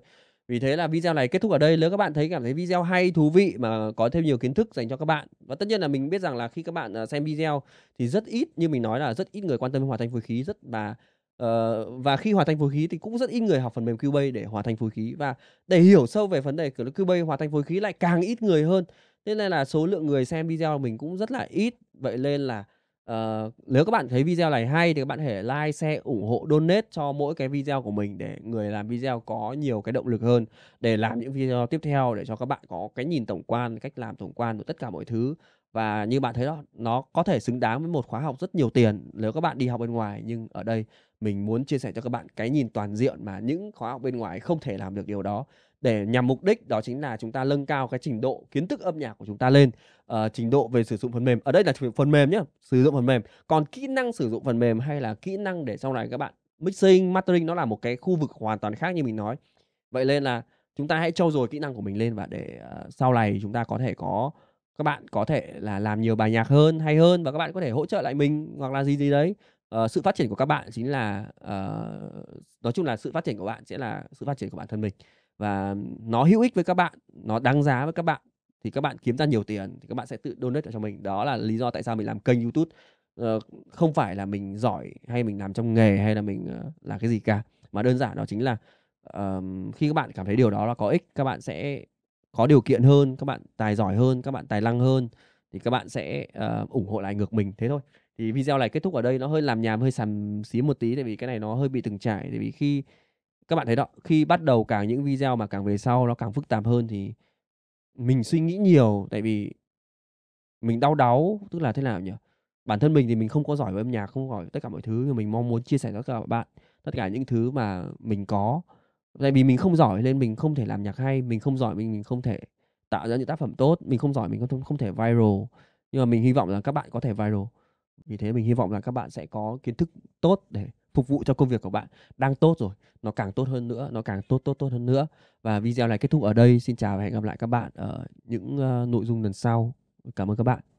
A: vì thế là video này kết thúc ở đây. Nếu các bạn thấy cảm thấy video hay, thú vị mà có thêm nhiều kiến thức dành cho các bạn. Và tất nhiên là mình biết rằng là khi các bạn ờ, xem video thì rất ít, như mình nói là rất ít người quan tâm hòa thành phối khí rất là Uh, ờ, và khi hòa thành phối khí thì cũng rất ít người học phần mềm Cubase để hòa thành phối khí và để hiểu sâu về vấn đề của Cubase hòa thành phối khí lại càng ít người hơn. nên là số lượng người xem video mình cũng rất là ít. Vậy nên là Uh, nếu các bạn thấy video này hay thì các bạn hãy like, share, ủng hộ, donate cho mỗi cái video của mình để người làm video có nhiều cái động lực hơn để làm những video tiếp theo để cho các bạn có cái nhìn tổng quan, cách làm tổng quan của tất cả mọi thứ và như bạn thấy đó nó có thể xứng đáng với một khóa học rất nhiều tiền nếu các bạn đi học bên ngoài nhưng ở đây mình muốn chia sẻ cho các bạn cái nhìn toàn diện mà những khóa học bên ngoài không thể làm được điều đó để nhằm mục đích đó chính là chúng ta nâng cao cái trình độ kiến thức âm nhạc của chúng ta lên uh, trình độ về sử dụng phần mềm ở đây là phần mềm nhé sử dụng phần mềm còn kỹ năng sử dụng phần mềm hay là kỹ năng để sau này các bạn mixing mastering nó là một cái khu vực hoàn toàn khác như mình nói vậy nên là chúng ta hãy trau dồi kỹ năng của mình lên và để uh, sau này chúng ta có thể có các bạn có thể là làm nhiều bài nhạc hơn hay hơn và các bạn có thể hỗ trợ lại mình hoặc là gì gì đấy uh, sự phát triển của các bạn chính là uh, nói chung là sự phát triển của bạn sẽ là sự phát triển của bản thân mình và nó hữu ích với các bạn nó đáng giá với các bạn thì các bạn kiếm ra nhiều tiền thì các bạn sẽ tự donate cho mình đó là lý do tại sao mình làm kênh youtube ờ, không phải là mình giỏi hay mình làm trong nghề hay là mình uh, ờ, là cái gì cả mà đơn giản đó chính là um, khi các bạn cảm thấy điều đó là có ích các bạn sẽ có điều kiện hơn các bạn tài giỏi hơn các bạn tài năng hơn thì các bạn sẽ uh, ủng hộ lại ngược mình thế thôi thì video này kết thúc ở đây nó hơi làm nhàm hơi sàm xí một tí tại vì cái này nó hơi bị từng trải tại vì khi các bạn thấy đó khi bắt đầu càng những video mà càng về sau nó càng phức tạp hơn thì mình suy nghĩ nhiều tại vì mình đau đáu tức là thế nào nhỉ bản thân mình thì mình không có giỏi về âm nhạc không giỏi tất cả mọi thứ nhưng mình mong muốn chia sẻ cho các bạn tất cả những thứ mà mình có tại vì mình không giỏi nên mình không thể làm nhạc hay mình không giỏi mình mình không thể tạo ra những tác phẩm tốt mình không giỏi mình không không thể viral nhưng mà mình hy vọng là các bạn có thể viral vì thế mình hy vọng là các bạn sẽ có kiến thức tốt để phục vụ cho công việc của bạn đang tốt rồi nó càng tốt hơn nữa nó càng tốt tốt tốt hơn nữa và video này kết thúc ở đây xin chào và hẹn gặp lại các bạn ở những uh, nội dung lần sau cảm ơn các bạn